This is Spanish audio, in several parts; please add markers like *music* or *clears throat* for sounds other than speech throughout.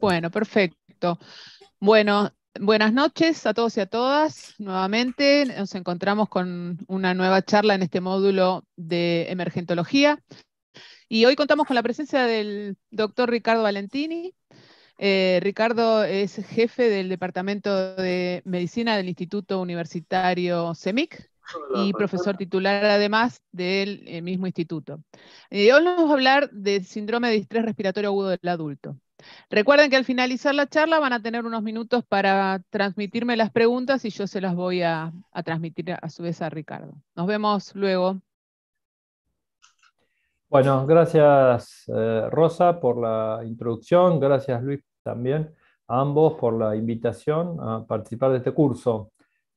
Bueno, perfecto. Bueno, buenas noches a todos y a todas. Nuevamente nos encontramos con una nueva charla en este módulo de emergentología. Y hoy contamos con la presencia del doctor Ricardo Valentini. Eh, Ricardo es jefe del Departamento de Medicina del Instituto Universitario CEMIC, y profesor titular además del eh, mismo instituto. hoy vamos a hablar del síndrome de estrés respiratorio agudo del adulto. Recuerden que al finalizar la charla van a tener unos minutos para transmitirme las preguntas y yo se las voy a, transmitir a su vez a Ricardo. Nos vemos luego. Bueno, gracias eh, Rosa por la introducción, gracias Luis también a ambos por la invitación a participar de este curso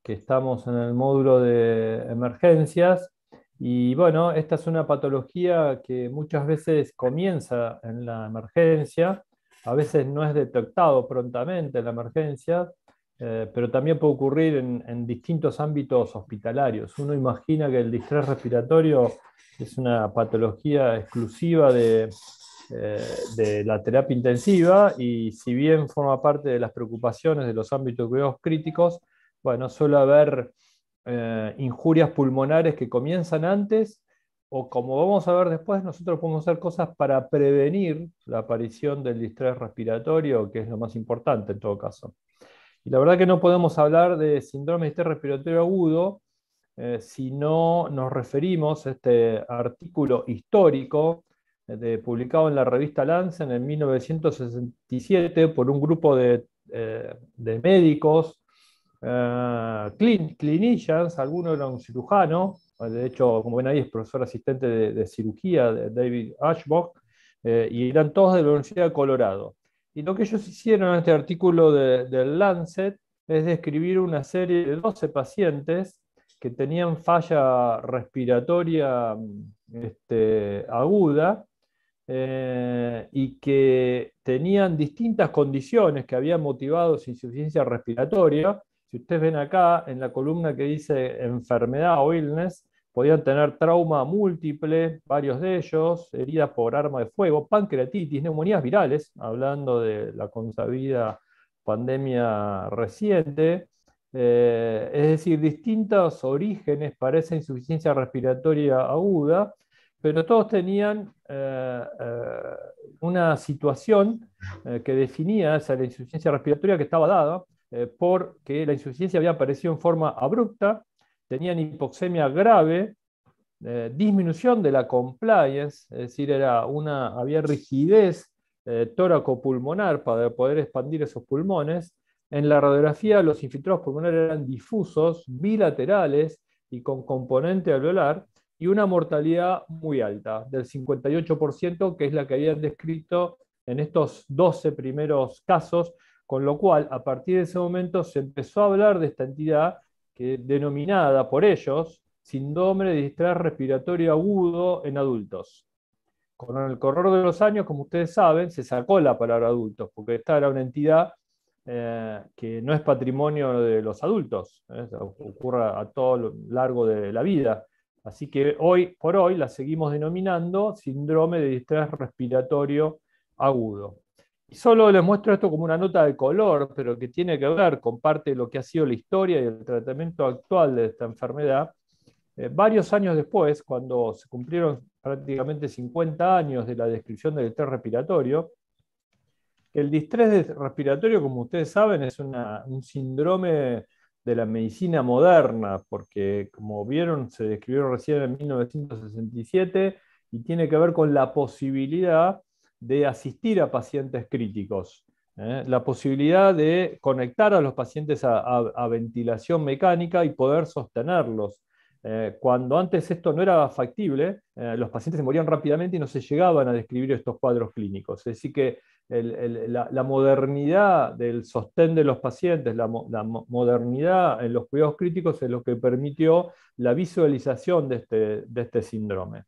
que estamos en el módulo de emergencias. Y bueno, esta es una patología que muchas veces comienza en la emergencia, a veces no es detectado prontamente en la emergencia, eh, pero también puede ocurrir en, distintos ámbitos hospitalarios. Uno imagina que el distrés respiratorio es una patología exclusiva de, eh, de la terapia intensiva y si bien forma parte de las preocupaciones de los ámbitos críticos, bueno, suele haber eh, injurias pulmonares que comienzan antes o como vamos a ver después, nosotros podemos hacer cosas para prevenir la aparición del distrés respiratorio, que es lo más importante en todo caso. Y la verdad que no podemos hablar de síndrome de distrés respiratorio agudo eh, si no nos referimos a este artículo histórico eh, publicado en la revista Lancet en 1967 por un grupo de médicos Ah, clinicians, alguno era un cirujano, de hecho, como ven ahí, es profesor asistente de, cirugía de David Ashbrook, eh, y eran todos de la Universidad de Colorado. Y lo que ellos hicieron en este artículo del Lancet es describir una serie de 12 pacientes que tenían falla respiratoria mm, este, aguda eh, y que tenían distintas condiciones que habían motivado su insuficiencia respiratoria ustedes ven acá, en la columna que dice enfermedad o illness, podían tener trauma múltiple, varios de ellos, heridas por arma de fuego, pancreatitis, neumonías virales, hablando de la consabida pandemia reciente, eh, es decir, distintos orígenes para esa insuficiencia respiratoria aguda, pero todos tenían eh, eh, una situación que definía esa insuficiencia respiratoria que estaba dada, eh, porque la insuficiencia había aparecido en forma abrupta, tenían hipoxemia grave, eh, disminución de la compliance, es decir, era había rigidez eh, tóraco-pulmonar para poder expandir esos pulmones. En la radiografía los infiltrados pulmonares eran difusos, bilaterales y con componente alveolar y una mortalidad muy alta, del 58%, que es la que habían descrito en estos 12 primeros casos con lo cual, a partir de ese momento se empezó a hablar de esta entidad que, denominada por ellos síndrome de distrés respiratorio agudo en adultos. Con el correr de los años, como ustedes saben, se sacó la palabra adultos, porque esta era una entidad eh, que no es patrimonio de los adultos, ¿eh? ocurre a todo lo largo de la vida. Así que hoy por hoy la seguimos denominando síndrome de distrés respiratorio agudo solo les muestro esto como una nota de color, pero que tiene que ver, con parte de lo que ha sido la historia y el tratamiento actual de esta enfermedad. Eh, varios años después, cuando se cumplieron prácticamente 50 años de la descripción del estrés respiratorio, el distrés respiratorio, como ustedes saben, es un síndrome de la medicina moderna, porque como vieron, se describió recién en 1967 y tiene que ver con la posibilidad de asistir a pacientes críticos, ¿eh? la posibilidad de conectar a los pacientes a, ventilación mecánica y poder sostenerlos. Eh, cuando antes esto no era factible, eh, los pacientes se morían rápidamente y no se llegaban a describir estos cuadros clínicos. Es decir, que la, modernidad del sostén de los pacientes, la, modernidad en los cuidados críticos es lo que permitió la visualización de este, este síndrome.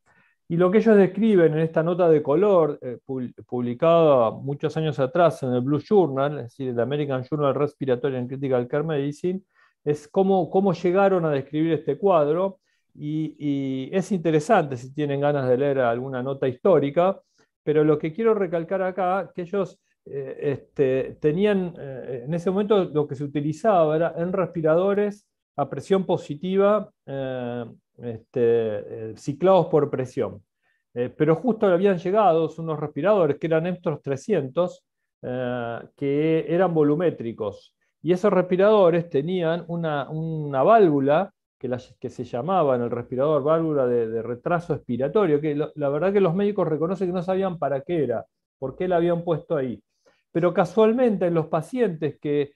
Y lo que ellos describen en esta nota de color, eh, publicada muchos años atrás en el Blue Journal, es decir, el American Journal Respiratory and Critical Care Medicine, es cómo, cómo llegaron a describir este cuadro. Y, es interesante si tienen ganas de leer alguna nota histórica, pero lo que quiero recalcar acá, que ellos eh, este, tenían, eh, en ese momento lo que se utilizaba era en respiradores a presión positiva este, eh, ciclados por presión. Eh, pero justo habían llegado unos respiradores que eran estos 300, eh, que eran volumétricos. Y esos respiradores tenían una, válvula que, que, se llamaba en el respirador válvula de, retraso expiratorio, que la verdad que los médicos reconocen que no sabían para qué era, por qué la habían puesto ahí. Pero casualmente en los pacientes que,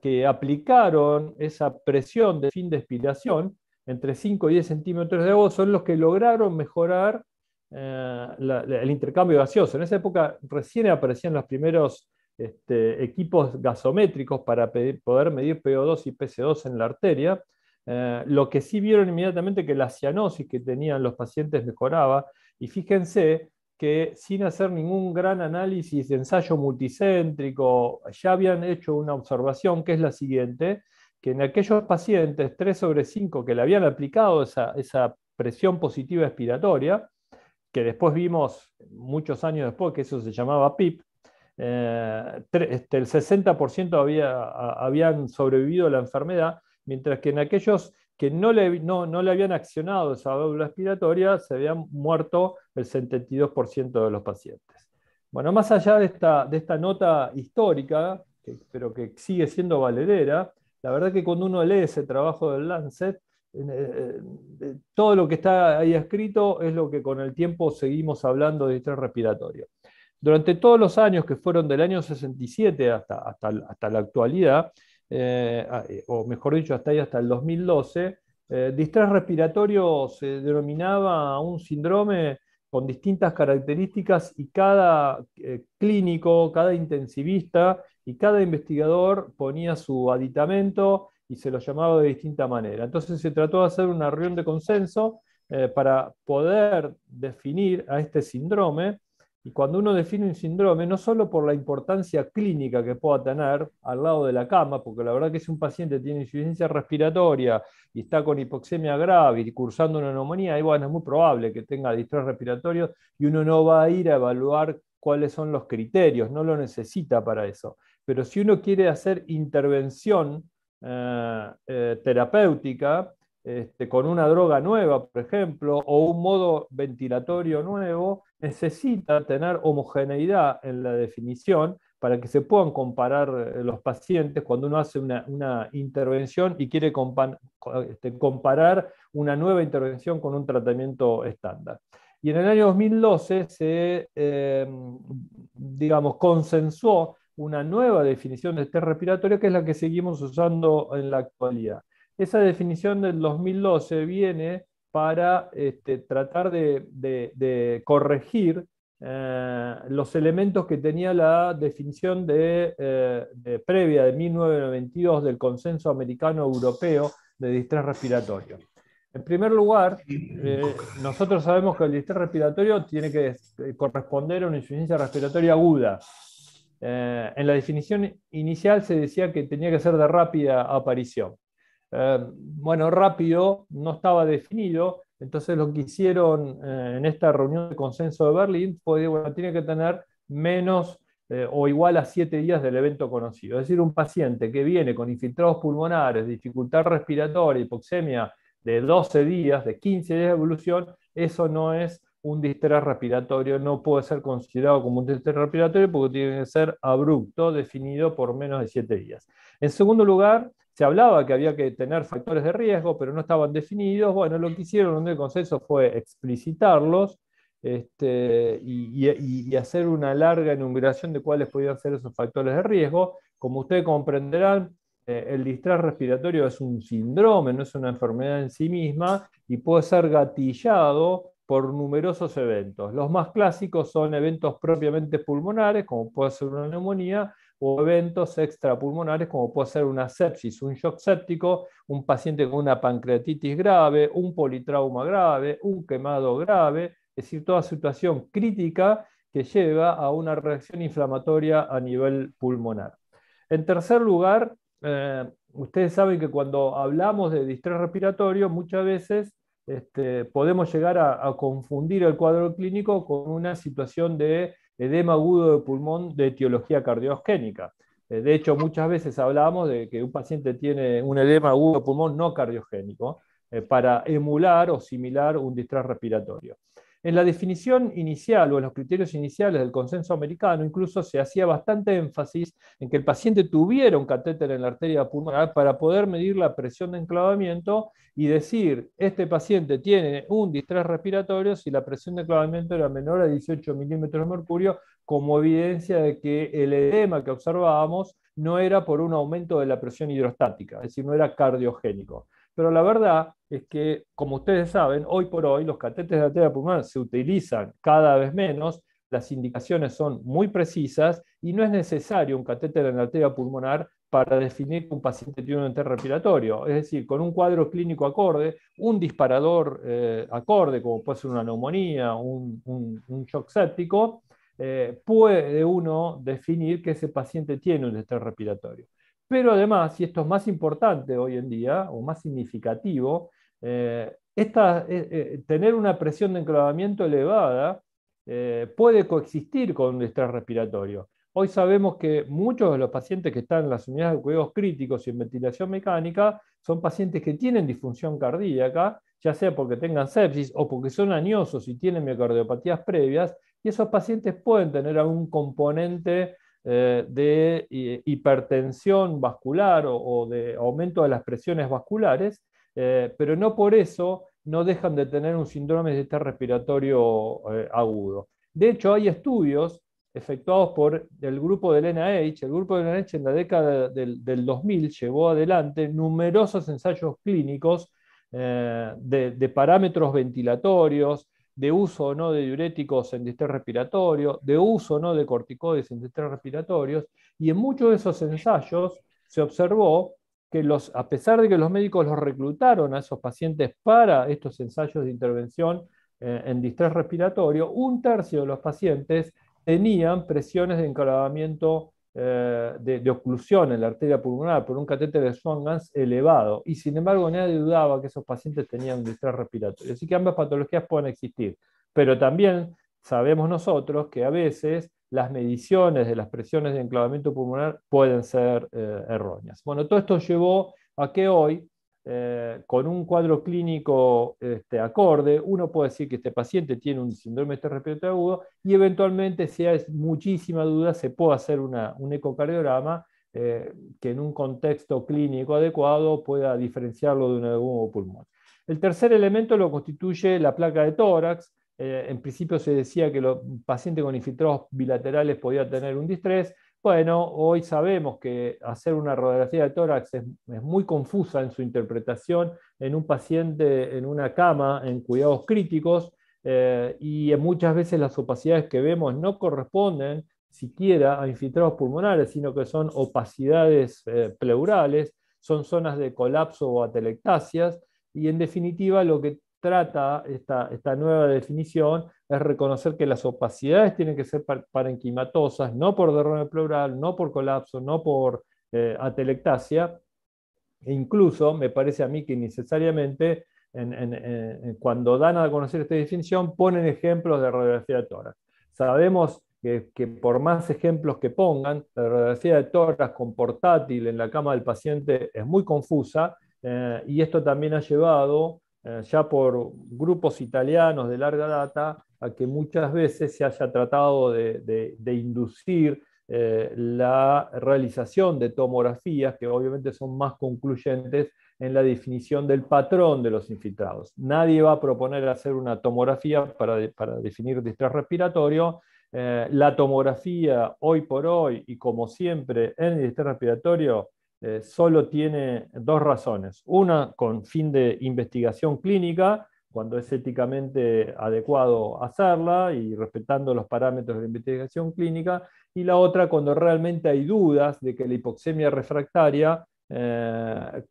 que aplicaron esa presión de fin de expiración, entre 5 y 10 centímetros de agua, son los que lograron mejorar eh, el intercambio gaseoso. En esa época recién aparecían los primeros este, equipos gasométricos para poder medir PO2 y PC2 en la arteria. Eh, lo que sí vieron inmediatamente que la cianosis que tenían los pacientes mejoraba. Y fíjense que sin hacer ningún gran análisis de ensayo multicéntrico, ya habían hecho una observación que es la siguiente, que en aquellos pacientes 3 sobre 5 que le habían aplicado esa, presión positiva expiratoria, que después vimos muchos años después que eso se llamaba PIP, eh, este, el 60% habían sobrevivido a la enfermedad, mientras que en aquellos que no le, habían accionado esa válvula respiratoria se habían muerto el 72% de los pacientes. Bueno, más allá de esta, nota histórica, pero que sigue siendo valedera, la verdad que cuando uno lee ese trabajo del Lancet, eh, eh, todo lo que está ahí escrito es lo que con el tiempo seguimos hablando de estrés respiratorio. Durante todos los años que fueron del año 67 hasta, hasta, la actualidad, eh, o mejor dicho, hasta ahí hasta el 2012, distrés respiratorio se denominaba un síndrome con distintas características y cada eh, clínico, cada intensivista y cada investigador ponía su aditamento y se lo llamaba de distinta manera. Entonces se trató de hacer una reunión de consenso eh, para poder definir a este síndrome y cuando uno define un síndrome, no solo por la importancia clínica que pueda tener al lado de la cama, porque la verdad que si un paciente tiene insuficiencia respiratoria y está con hipoxemia grave y cursando una neumonía, y bueno, es muy probable que tenga distrés respiratorio y uno no va a ir a evaluar cuáles son los criterios, no lo necesita para eso. Pero si uno quiere hacer intervención eh, eh, terapéutica, este, con una droga nueva, por ejemplo, o un modo ventilatorio nuevo, necesita tener homogeneidad en la definición para que se puedan comparar eh, los pacientes cuando uno hace una, intervención y quiere este, comparar una nueva intervención con un tratamiento estándar. Y en el año 2012 se, em, digamos, consensuó una nueva definición de estrés respiratorio que es la que seguimos usando en la actualidad. Esa definición del 2012 viene para este, tratar de, corregir eh, los elementos que tenía la definición eh, previa de 1992 del consenso americano-europeo de distrés respiratorio. En primer lugar, eh, nosotros sabemos que el distrés respiratorio tiene que corresponder a una insuficiencia respiratoria aguda. en la definición inicial se decía que tenía que ser de rápida aparición. Eh, bueno, rápido, no estaba definido, entonces lo que hicieron eh, en esta reunión de consenso de Berlín fue, bueno, tiene que tener menos eh, o igual a siete días del evento conocido. Es decir, un paciente que viene con infiltrados pulmonares, dificultad respiratoria, hipoxemia de 12 días, de 15 días de evolución, eso no es un distrés respiratorio, no puede ser considerado como un distrés respiratorio porque tiene que ser abrupto, definido por menos de siete días. En segundo lugar, se hablaba que había que tener factores de riesgo, pero no estaban definidos. Bueno, lo que hicieron en el consenso fue explicitarlos este, y, hacer una larga enumeración de cuáles podían ser esos factores de riesgo. Como ustedes comprenderán, eh, el distrés respiratorio es un síndrome, no es una enfermedad en sí misma y puede ser gatillado por numerosos eventos. Los más clásicos son eventos propiamente pulmonares, como puede ser una neumonía, o eventos extrapulmonares como puede ser una sepsis, un shock séptico, un paciente con una pancreatitis grave, un politrauma grave, un quemado grave, es decir, toda situación crítica que lleva a una reacción inflamatoria a nivel pulmonar. En tercer lugar, eh, ustedes saben que cuando hablamos de distrés respiratorio, muchas veces este, podemos llegar a, confundir el cuadro clínico con una situación de edema agudo de pulmón de etiología cardiogénica. Eh, de hecho, muchas veces hablamos de que un paciente tiene un edema agudo de pulmón no cardiogénico eh, para emular o similar un distrés respiratorio. En la definición inicial o en los criterios iniciales del consenso americano, incluso se hacía bastante énfasis en que el paciente tuviera un catéter en la arteria pulmonar para poder medir la presión de enclavamiento y decir, este paciente tiene un distrés respiratorio si la presión de enclavamiento era menor a 18 milímetros de mercurio, como evidencia de que el edema que observábamos no era por un aumento de la presión hidrostática, es decir, no era cardiogénico. Pero la verdad es que, como ustedes saben, hoy por hoy los catetes de arteria pulmonar se utilizan cada vez menos, las indicaciones son muy precisas y no es necesario un catéter en la arteria pulmonar para definir que un paciente tiene un enter respiratorio. Es decir, con un cuadro clínico acorde, un disparador eh, acorde, como puede ser una neumonía, un, un, shock séptico, eh, puede uno definir que ese paciente tiene un estrés respiratorio. Pero además, y esto es más importante hoy en día, o más significativo, eh, eh, eh, tener una presión de enclavamiento elevada puede coexistir con un estrés respiratorio. Hoy sabemos que muchos de los pacientes que están en las unidades de cuidados críticos y en ventilación mecánica son pacientes que tienen disfunción cardíaca, ya sea porque tengan sepsis o porque son añosos y tienen miocardiopatías previas, y esos pacientes pueden tener algún componente eh, de eh, hipertensión vascular o, de aumento de las presiones vasculares, eh, pero no por eso no dejan de tener un síndrome de este respiratorio agudo. De hecho, hay estudios efectuados por el grupo del NIH. El grupo del NIH en la década del, 2000 llevó adelante numerosos ensayos clínicos de, parámetros ventilatorios, de uso o no de diuréticos en distrés respiratorio, de uso o no de corticoides en distrés respiratorios, y en muchos de esos ensayos se observó que los, a pesar de que los médicos los reclutaron a esos pacientes para estos ensayos de intervención eh, en distrés respiratorio, un tercio de los pacientes tenían presiones de encalabamiento eh, de, oclusión en la arteria pulmonar por un catéter de swan elevado, y sin embargo nadie dudaba que esos pacientes tenían distrés respiratorio. Así que ambas patologías pueden existir, pero también sabemos nosotros que a veces las mediciones de las presiones de enclavamiento pulmonar pueden ser eh, erróneas. Bueno, todo esto llevó a que hoy eh, con un cuadro clínico este, acorde, uno puede decir que este paciente tiene un síndrome este respiratorio agudo y eventualmente, si hay muchísima duda, se puede hacer una, un ecocardiograma eh, que en un contexto clínico adecuado pueda diferenciarlo de un agudo pulmón. El tercer elemento lo constituye la placa de tórax. Eh, en principio se decía que los pacientes con infiltrados bilaterales podían tener un distrés. Bueno, hoy sabemos que hacer una radiografía de tórax es, muy confusa en su interpretación en un paciente en una cama en cuidados críticos eh, y muchas veces las opacidades que vemos no corresponden siquiera a infiltrados pulmonares, sino que son opacidades eh, pleurales, son zonas de colapso o atelectasias y en definitiva lo que trata esta, esta nueva definición es reconocer que las opacidades tienen que ser parenquimatosas, no por derrame pleural, no por colapso, no por eh, atelectasia, e incluso me parece a mí que necesariamente cuando dan a conocer esta definición ponen ejemplos de radiografía de tórax. Sabemos que, por más ejemplos que pongan, la radiografía de tórax con portátil en la cama del paciente es muy confusa eh, y esto también ha llevado, eh, ya por grupos italianos de larga data, a que muchas veces se haya tratado de, inducir eh, la realización de tomografías que obviamente son más concluyentes en la definición del patrón de los infiltrados. Nadie va a proponer hacer una tomografía para, definir distrés respiratorio. Eh, la tomografía hoy por hoy y como siempre en el distrés respiratorio eh, solo tiene dos razones. Una con fin de investigación clínica cuando es éticamente adecuado hacerla y respetando los parámetros de la investigación clínica, y la otra cuando realmente hay dudas de que la hipoxemia refractaria eh,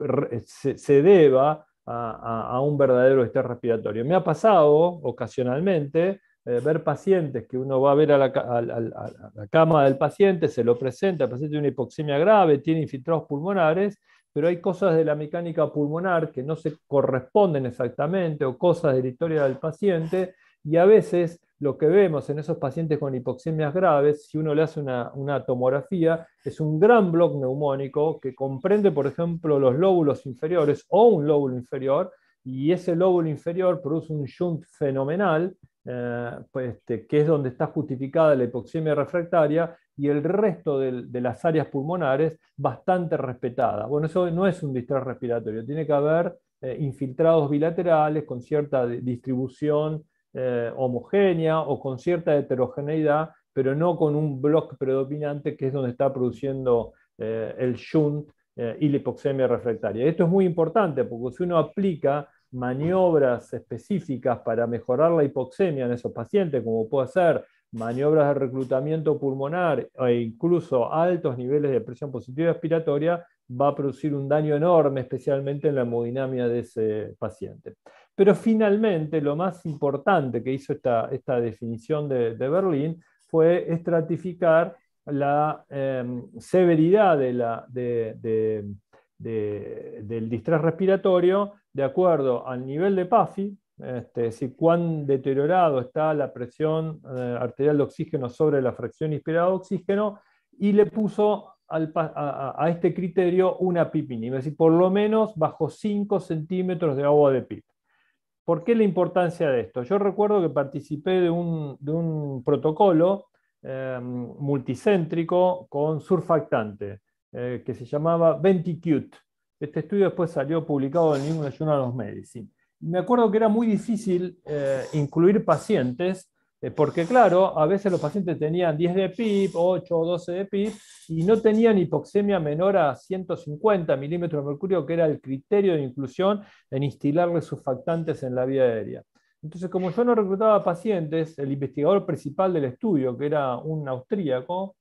se, deba a, un verdadero estrés respiratorio. Me ha pasado ocasionalmente eh, ver pacientes que uno va a ver a la, a la, cama del paciente, se lo presenta, el paciente tiene una hipoxemia grave, tiene infiltrados pulmonares, pero hay cosas de la mecánica pulmonar que no se corresponden exactamente o cosas de la historia del paciente y a veces lo que vemos en esos pacientes con hipoxemias graves, si uno le hace una, tomografía, es un gran bloque neumónico que comprende, por ejemplo, los lóbulos inferiores o un lóbulo inferior, y ese lóbulo inferior produce un shunt fenomenal, eh, pues, este, que es donde está justificada la hipoxemia refractaria, y el resto de, las áreas pulmonares bastante respetadas. Bueno, eso no es un distrés respiratorio, tiene que haber eh, infiltrados bilaterales con cierta distribución eh, homogénea o con cierta heterogeneidad, pero no con un bloque predominante que es donde está produciendo eh, el shunt y la hipoxemia refractaria. Esto es muy importante porque si uno aplica maniobras específicas para mejorar la hipoxemia en esos pacientes, como puede hacer maniobras de reclutamiento pulmonar e incluso altos niveles de presión positiva respiratoria, va a producir un daño enorme, especialmente en la hemodinamia de ese paciente. Pero finalmente, lo más importante que hizo esta, definición de, Berlín fue estratificar la em, severidad del distrés respiratorio de acuerdo al nivel de PAFI, es este, cuán deteriorado está la presión eh, arterial de oxígeno sobre la fracción inspirada de oxígeno, y le puso a, este criterio una PIP mínima, es decir, por lo menos bajo 5 centímetros de agua de PIP. ¿Por qué la importancia de esto? Yo recuerdo que participé de un, protocolo em, multicéntrico con surfactante eh, que se llamaba VentiCute. Este estudio después salió publicado en el ayuno Journal of Medicine me acuerdo que era muy difícil eh, incluir pacientes, eh, porque claro, a veces los pacientes tenían 10 de PIB, 8 o 12 de PIB, y no tenían hipoxemia menor a 150 milímetros de mercurio, que era el criterio de inclusión en instilarles surfactantes en la vía aérea. Entonces, como yo no reclutaba pacientes, el investigador principal del estudio, que era un austríaco,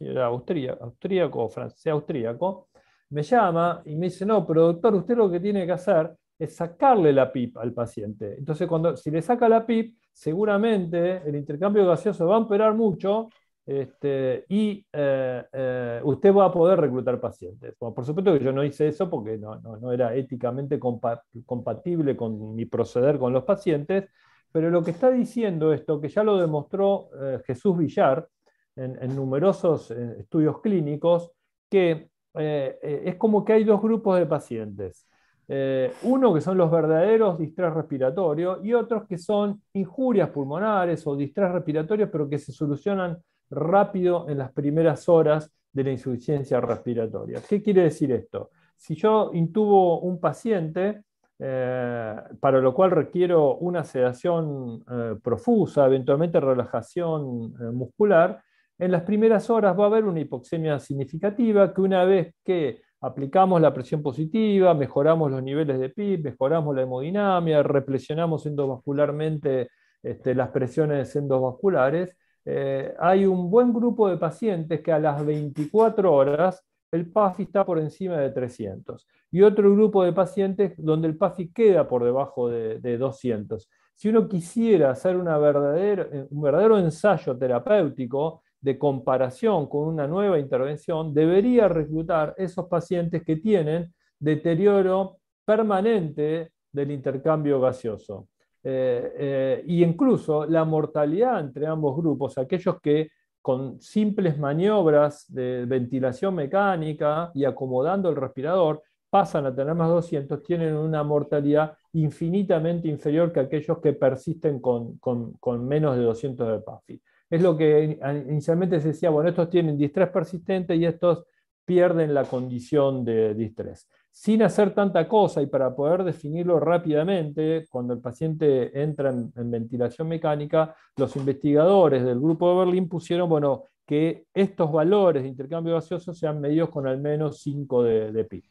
era austríaco, austríaco francés austríaco, me llama y me dice, no, pero doctor, usted lo que tiene que hacer es sacarle la PIP al paciente. Entonces, cuando, si le saca la PIP, seguramente el intercambio gaseoso va a empeorar mucho este, y eh, eh, usted va a poder reclutar pacientes. por supuesto que yo no hice eso porque no, era éticamente compatible con mi proceder con los pacientes, pero lo que está diciendo esto, que ya lo demostró eh, Jesús Villar en, en numerosos estudios clínicos, que es como que hay dos grupos de pacientes eh, uno que son los verdaderos distrés respiratorio y otros que son injurias pulmonares o distrés respiratorios, pero que se solucionan rápido en las primeras horas de la insuficiencia respiratoria. ¿Qué quiere decir esto? Si yo intubo un paciente, eh, para lo cual requiero una sedación eh, profusa, eventualmente relajación muscular, en las primeras horas va a haber una hipoxemia significativa que una vez que aplicamos la presión positiva, mejoramos los niveles de PIB, mejoramos la hemodinamia, represionamos endovascularmente este, las presiones endovasculares, eh, hay un buen grupo de pacientes que a las 24 horas el PAFI está por encima de 300 y otro grupo de pacientes donde el PAFI queda por debajo de, 200. Si uno quisiera hacer un verdadero ensayo terapéutico de comparación con una nueva intervención debería reclutar esos pacientes que tienen deterioro permanente del intercambio gaseoso. Eh, eh, y incluso la mortalidad entre ambos grupos, aquellos que con simples maniobras de ventilación mecánica y acomodando el respirador pasan a tener más 200, tienen una mortalidad infinitamente inferior que aquellos que persisten con, con menos de 200 de PAFI es lo que inicialmente se decía, bueno, estos tienen distrés persistente y estos pierden la condición de distrés. Sin hacer tanta cosa y para poder definirlo rápidamente, cuando el paciente entra en, ventilación mecánica, los investigadores del grupo de Berlín pusieron, bueno, que estos valores de intercambio gaseoso sean medidos con al menos 5 de, pi.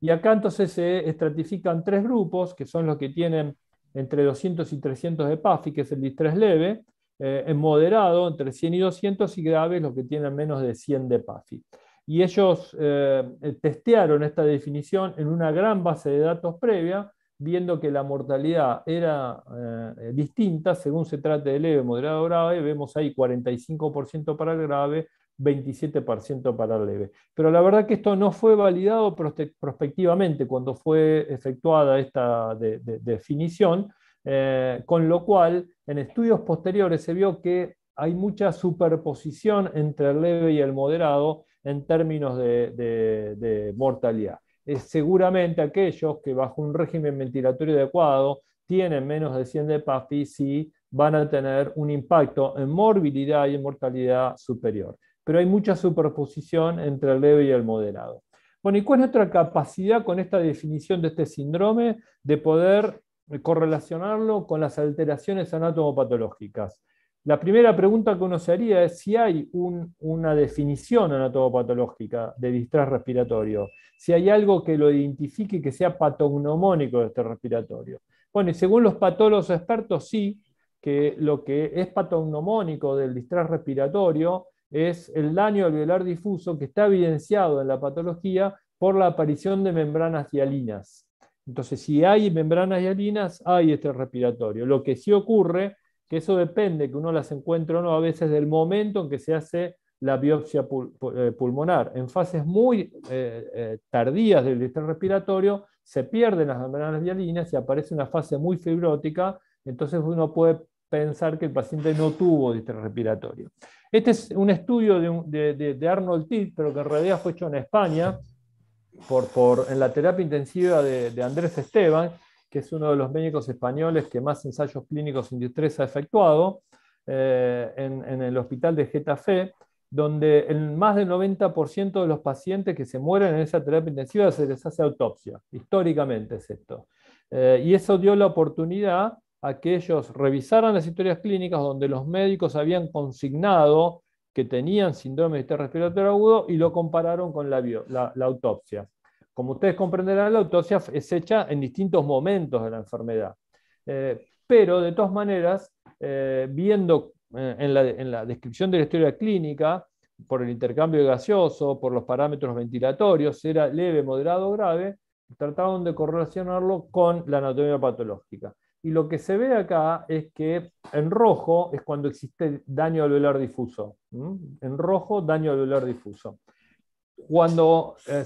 Y acá entonces se estratifican tres grupos, que son los que tienen entre 200 y 300 de PAFI, que es el distrés leve, eh, en moderado, entre 100 y 200, y graves los que tienen menos de 100 de PAFI. Y ellos eh, eh, testearon esta definición en una gran base de datos previa, viendo que la mortalidad era distinta según se trate de leve, moderado o grave, vemos ahí 45% para el grave, 27% para el leve. Pero la verdad que esto no fue validado prospectivamente cuando fue efectuada esta definición, eh, con lo cual, en estudios posteriores se vio que hay mucha superposición entre el leve y el moderado en términos de, mortalidad. Es seguramente aquellos que bajo un régimen ventilatorio adecuado tienen menos de 100 de PAFI sí van a tener un impacto en morbilidad y en mortalidad superior. Pero hay mucha superposición entre el leve y el moderado. Bueno, ¿y cuál es nuestra capacidad con esta definición de este síndrome de poder correlacionarlo con las alteraciones anatomopatológicas. La primera pregunta que uno se haría es si hay una definición anatomopatológica de distrés respiratorio, si hay algo que lo identifique que sea patognomónico de este respiratorio. Bueno, y según los patólogos expertos, sí, que lo que es patognomónico del distrés respiratorio es el daño alveolar difuso que está evidenciado en la patología por la aparición de membranas dialinas. Entonces, si hay membranas hialinas, hay estrés respiratorio. Lo que sí ocurre, que eso depende que uno las encuentre o no, a veces del momento en que se hace la biopsia eh, pulmonar. En fases muy eh, eh, tardías del estrés respiratorio, se pierden las membranas hialinas y aparece una fase muy fibrótica, entonces uno puede pensar que el paciente no tuvo distrés respiratorio. Este es un estudio de, de Arnold Titt, pero que en realidad fue hecho en España, por, en la terapia intensiva de, Andrés Esteban, que es uno de los médicos españoles que más ensayos clínicos en ha efectuado, eh, en, el hospital de Getafe, donde en más del 90% de los pacientes que se mueren en esa terapia intensiva se les hace autopsia, históricamente es esto. Eh, y eso dio la oportunidad a que ellos revisaran las historias clínicas donde los médicos habían consignado que tenían síndrome de estrés respiratorio agudo y lo compararon con la, autopsia. Como ustedes comprenderán, la autopsia es hecha en distintos momentos de la enfermedad. Eh, pero, de todas maneras, eh, viendo eh, en, la, descripción de la historia clínica, por el intercambio gaseoso, por los parámetros ventilatorios, era leve, moderado o grave, trataron de correlacionarlo con la anatomía patológica. Y lo que se ve acá es que en rojo es cuando existe daño alveolar difuso. En rojo, daño alveolar difuso. Cuando eh,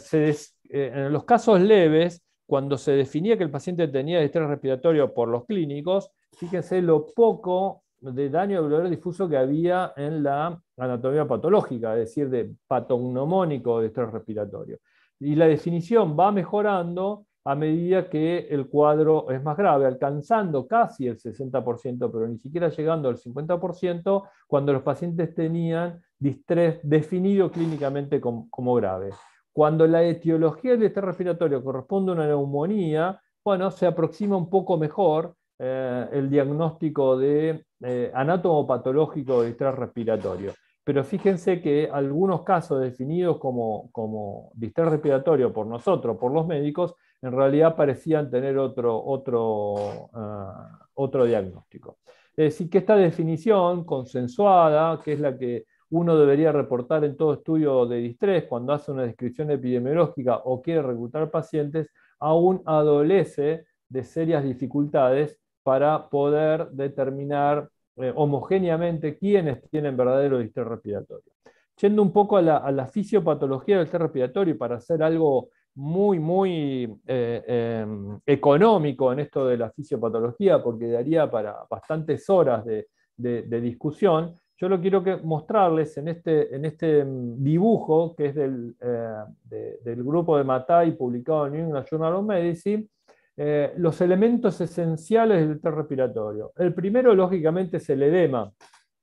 eh, en los casos leves, cuando se definía que el paciente tenía estrés respiratorio por los clínicos, fíjense lo poco de daño alveolar difuso que había en la anatomía patológica, es decir, de patognomónico de estrés respiratorio. Y la definición va mejorando a medida que el cuadro es más grave, alcanzando casi el 60%, pero ni siquiera llegando al 50%, cuando los pacientes tenían distrés definido clínicamente como, grave. Cuando la etiología del distrés respiratorio corresponde a una neumonía, bueno, se aproxima un poco mejor eh, el diagnóstico de eh, anátomo patológico de distrés respiratorio. Pero fíjense que algunos casos definidos como, como distrés respiratorio por nosotros, por los médicos, en realidad parecían tener otro, otro, ah, otro diagnóstico. Es decir, que esta definición consensuada, que es la que uno debería reportar en todo estudio de distrés cuando hace una descripción epidemiológica o quiere reclutar pacientes, aún adolece de serias dificultades para poder determinar eh, homogéneamente quiénes tienen verdadero distrés respiratorio. Yendo un poco a la, fisiopatología del distrés respiratorio, para hacer algo muy, muy eh, em, económico en esto de la fisiopatología, porque daría para bastantes horas de, de, discusión. Yo lo quiero que mostrarles en este, en este em, dibujo que es del, eh, del grupo de Matai publicado en New Journal of Medicine, eh, los elementos esenciales del test respiratorio. El primero, lógicamente, es el edema,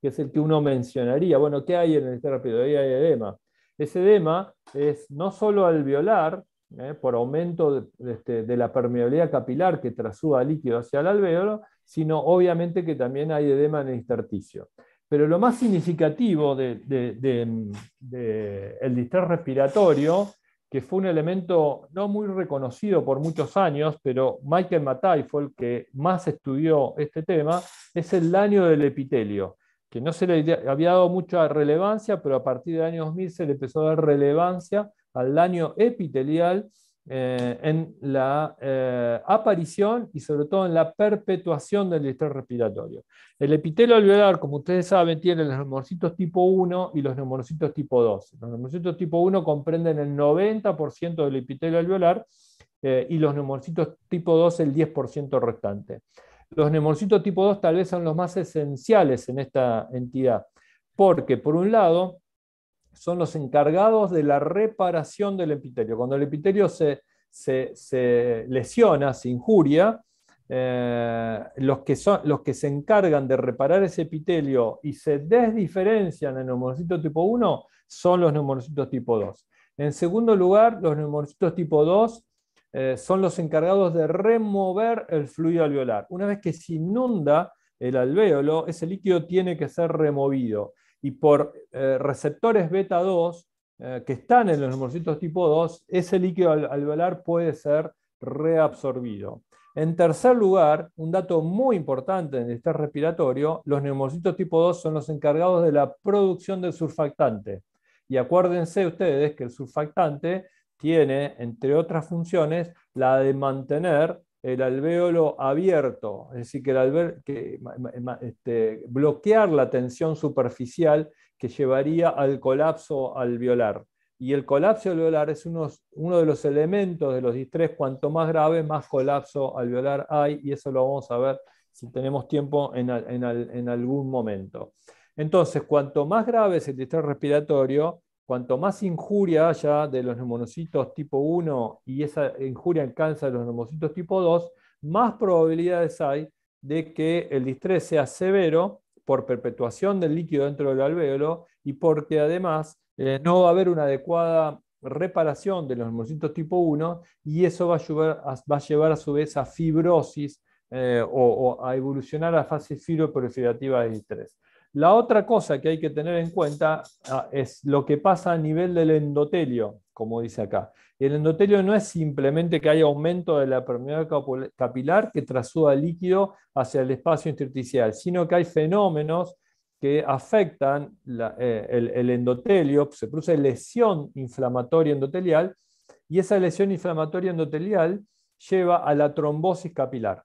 que es el que uno mencionaría. Bueno, ¿qué hay en el test respiratorio? hay edema. Ese edema es no solo alveolar, ¿eh? por aumento este, de, la permeabilidad capilar que trasuda líquido hacia el alvéolo, sino obviamente que también hay edema en el intersticio. Pero lo más significativo del de, distrés respiratorio, que fue un elemento no muy reconocido por muchos años, pero Michael Matai fue el que más estudió este tema, es el daño del epitelio, que no se le había dado mucha relevancia, pero a partir del año 2000 se le empezó a dar relevancia al daño epitelial eh, en la eh, aparición y sobre todo en la perpetuación del estrés respiratorio. El epitelio alveolar, como ustedes saben, tiene los neumocitos tipo 1 y los neumocitos tipo 2. Los neumocitos tipo 1 comprenden el 90% del epitelio alveolar eh, y los neumocitos tipo 2 el 10% restante. Los neumocitos tipo 2 tal vez son los más esenciales en esta entidad, porque por un lado son los encargados de la reparación del epitelio. Cuando el epitelio se, lesiona, se injuria, eh, los, que son, los que se encargan de reparar ese epitelio y se desdiferencian en neumonocitos tipo 1 son los neumonocitos tipo 2. En segundo lugar, los neumonocitos tipo 2 eh, son los encargados de remover el fluido alveolar. Una vez que se inunda el alvéolo, ese líquido tiene que ser removido y por eh, receptores beta 2 eh, que están en los neumocitos tipo 2, ese líquido alveolar puede ser reabsorbido. En tercer lugar, un dato muy importante en el estrés respiratorio, los neumocitos tipo 2 son los encargados de la producción del surfactante. Y acuérdense ustedes que el surfactante tiene, entre otras funciones, la de mantener el alvéolo abierto, es decir, que, que este, bloquear la tensión superficial que llevaría al colapso alveolar. Y el colapso alveolar es uno de los elementos de los distrés, cuanto más grave, más colapso alveolar hay, y eso lo vamos a ver si tenemos tiempo en, en algún momento. Entonces, cuanto más grave es el distrés respiratorio, Cuanto más injuria haya de los neumonocitos tipo 1 y esa injuria alcanza a los neumonocitos tipo 2, más probabilidades hay de que el distrés sea severo por perpetuación del líquido dentro del alvéolo y porque además eh, no va a haber una adecuada reparación de los neumonocitos tipo 1 y eso va a, llevar, a, su vez a fibrosis eh, o, a evolucionar a fase fibroproliferativa de distrés. La otra cosa que hay que tener en cuenta ah, es lo que pasa a nivel del endotelio, como dice acá. El endotelio no es simplemente que haya aumento de la permeabilidad capilar que trasuda líquido hacia el espacio intersticial, sino que hay fenómenos que afectan eh, el, endotelio, se produce lesión inflamatoria endotelial y esa lesión inflamatoria endotelial lleva a la trombosis capilar.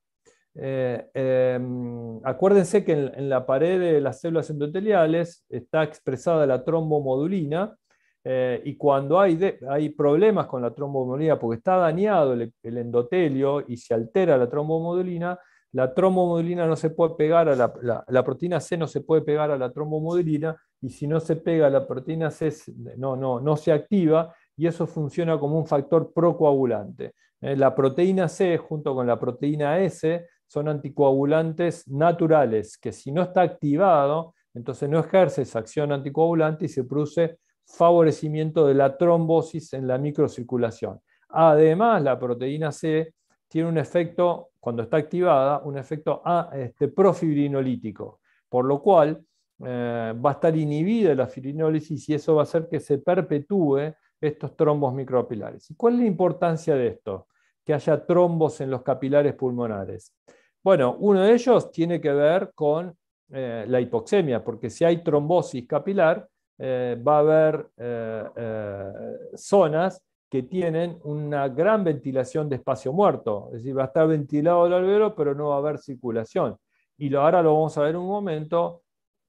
Eh, eh, acuérdense que en, la pared de las células endoteliales está expresada la trombomodulina eh, y cuando hay, hay, problemas con la trombomodulina porque está dañado el, endotelio y se altera la trombomodulina, la trombomodulina no se puede pegar a la, proteína C no se puede pegar a la trombomodulina y si no se pega la proteína C no, no se activa y eso funciona como un factor procoagulante. la proteína C junto con la proteína S son anticoagulantes naturales, que si no está activado, entonces no ejerce esa acción anticoagulante y se produce favorecimiento de la trombosis en la microcirculación. Además, la proteína C tiene un efecto, cuando está activada, un efecto a, ah, este, profibrinolítico, por lo cual eh, va a estar inhibida la fibrinólisis y eso va a hacer que se perpetúe estos trombos micropilares. ¿Y cuál es la importancia de esto? Que haya trombos en los capilares pulmonares. Bueno, uno de ellos tiene que ver con eh, la hipoxemia, porque si hay trombosis capilar, eh, va a haber eh, zonas que tienen una gran ventilación de espacio muerto, es decir, va a estar ventilado el albero pero no va a haber circulación. Y ahora lo vamos a ver en un momento.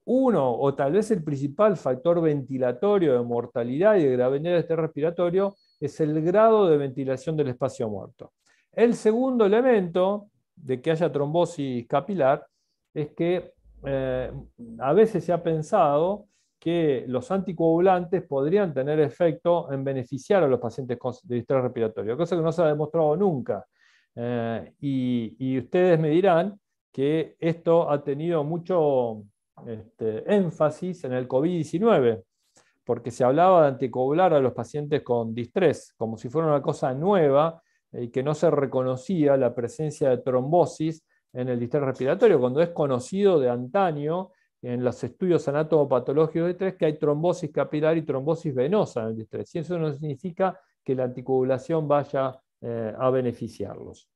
Uno, o tal vez el principal factor ventilatorio de mortalidad y de gravedad de este respiratorio, es el grado de ventilación del espacio muerto. El segundo elemento de que haya trombosis capilar es que eh, a veces se ha pensado que los anticoagulantes podrían tener efecto en beneficiar a los pacientes con distrés respiratorio, cosa que no se ha demostrado nunca. Eh, y, ustedes me dirán que esto ha tenido mucho este, énfasis en el COVID-19, porque se hablaba de anticoagular a los pacientes con distrés, como si fuera una cosa nueva y eh, que no se reconocía la presencia de trombosis en el distrés respiratorio, cuando es conocido de antaño en los estudios anatomopatológicos de estrés que hay trombosis capilar y trombosis venosa en el distrés. Y eso no significa que la anticoagulación vaya eh, a beneficiarlos.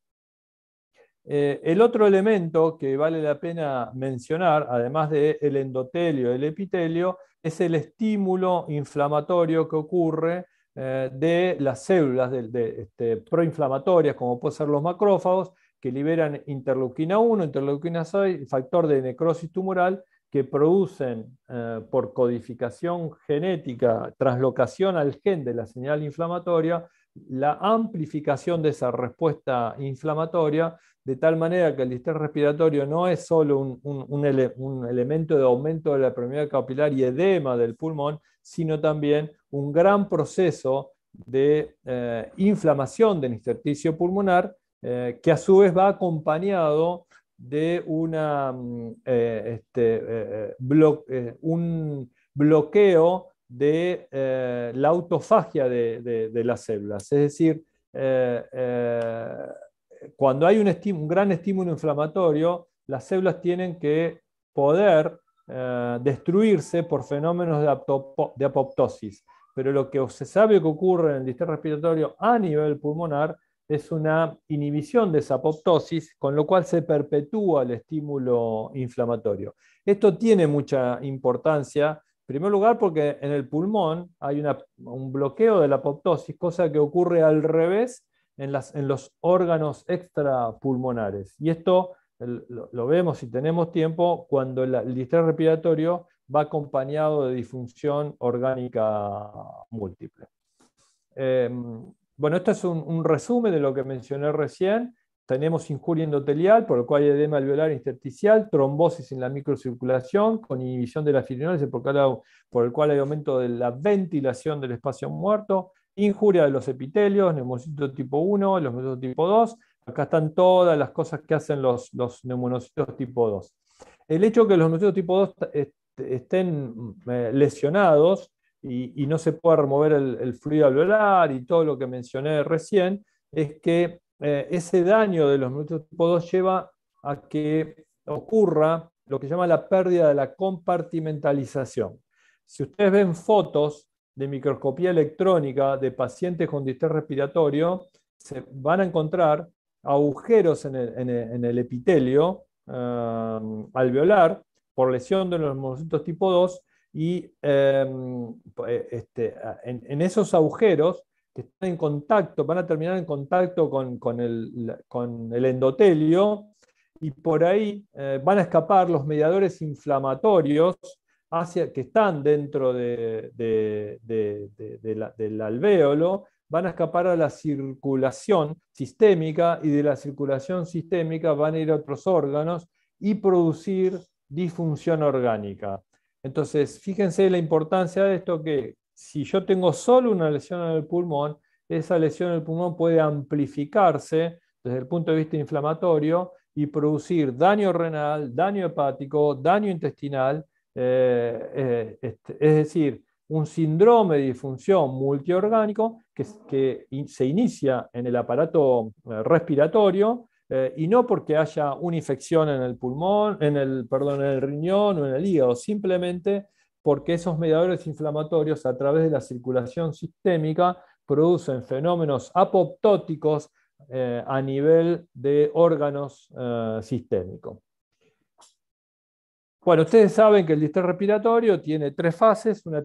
Eh, el otro elemento que vale la pena mencionar, además del endotelio endotelio, el epitelio, es el estímulo inflamatorio que ocurre eh, de las células este, proinflamatorias, como pueden ser los macrófagos, que liberan interleuquina 1, interleuquina 6, factor de necrosis tumoral, que producen eh, por codificación genética, traslocación al gen de la señal inflamatoria, la amplificación de esa respuesta inflamatoria, de tal manera que el distrés respiratorio no es solo un, un elemento de aumento de la permeabilidad capilar y edema del pulmón, sino también un gran proceso de eh, inflamación del intersticio pulmonar, eh, que a su vez va acompañado de mm, eh, este, un bloqueo de la autofagia de, las células. Es decir, cuando hay un gran estímulo inflamatorio, las células tienen que poder eh, destruirse por fenómenos de, apoptosis. Pero lo que se sabe que ocurre en el distrito respiratorio a nivel pulmonar es una inhibición de esa apoptosis, con lo cual se perpetúa el estímulo inflamatorio. Esto tiene mucha importancia, en primer lugar porque en el pulmón hay un bloqueo de la apoptosis, cosa que ocurre al revés en, en los órganos extrapulmonares. Y esto lo, vemos si tenemos tiempo, cuando el distrés respiratorio va acompañado de disfunción orgánica múltiple. Em, bueno, este es un, resumen de lo que mencioné recién. Tenemos injuria endotelial, por lo cual hay edema alveolar intersticial, trombosis en la microcirculación con inhibición de la filinol, por el cual hay aumento de la ventilación del espacio muerto, injuria de los epitelios, neumocito tipo 1, los tipo 2, Acá están todas las cosas que hacen los, los neumonocitos tipo 2. El hecho de que los neumonocitos tipo 2 estén mm, eh, lesionados y, no se pueda remover el, fluido alveolar y todo lo que mencioné recién, es que eh, ese daño de los neumonocitos tipo 2 lleva a que ocurra lo que se llama la pérdida de la compartimentalización. Si ustedes ven fotos de microscopía electrónica de pacientes con distrés respiratorio, se van a encontrar agujeros en el, epitelio em, alveolar por lesión de los monocitos tipo 2 y em, eh, este, en, esos agujeros que están en contacto, van a terminar en contacto con, el, endotelio y por ahí eh, van a escapar los mediadores inflamatorios hacia, que están dentro del alvéolo van a escapar a la circulación sistémica y de la circulación sistémica van a ir a otros órganos y producir disfunción orgánica. Entonces, fíjense la importancia de esto que si yo tengo solo una lesión en el pulmón, esa lesión en el pulmón puede amplificarse desde el punto de vista inflamatorio y producir daño renal, daño hepático, daño intestinal, eh, eh, este, es decir, un síndrome de disfunción multiorgánico que, se inicia en el aparato eh, respiratorio eh, y no porque haya una infección en el pulmón, en el, perdón, en el riñón o en el hígado, simplemente porque esos mediadores inflamatorios a través de la circulación sistémica producen fenómenos apoptóticos eh, a nivel de órganos sistémicos. Bueno, ustedes saben que el distrés respiratorio tiene tres fases, una,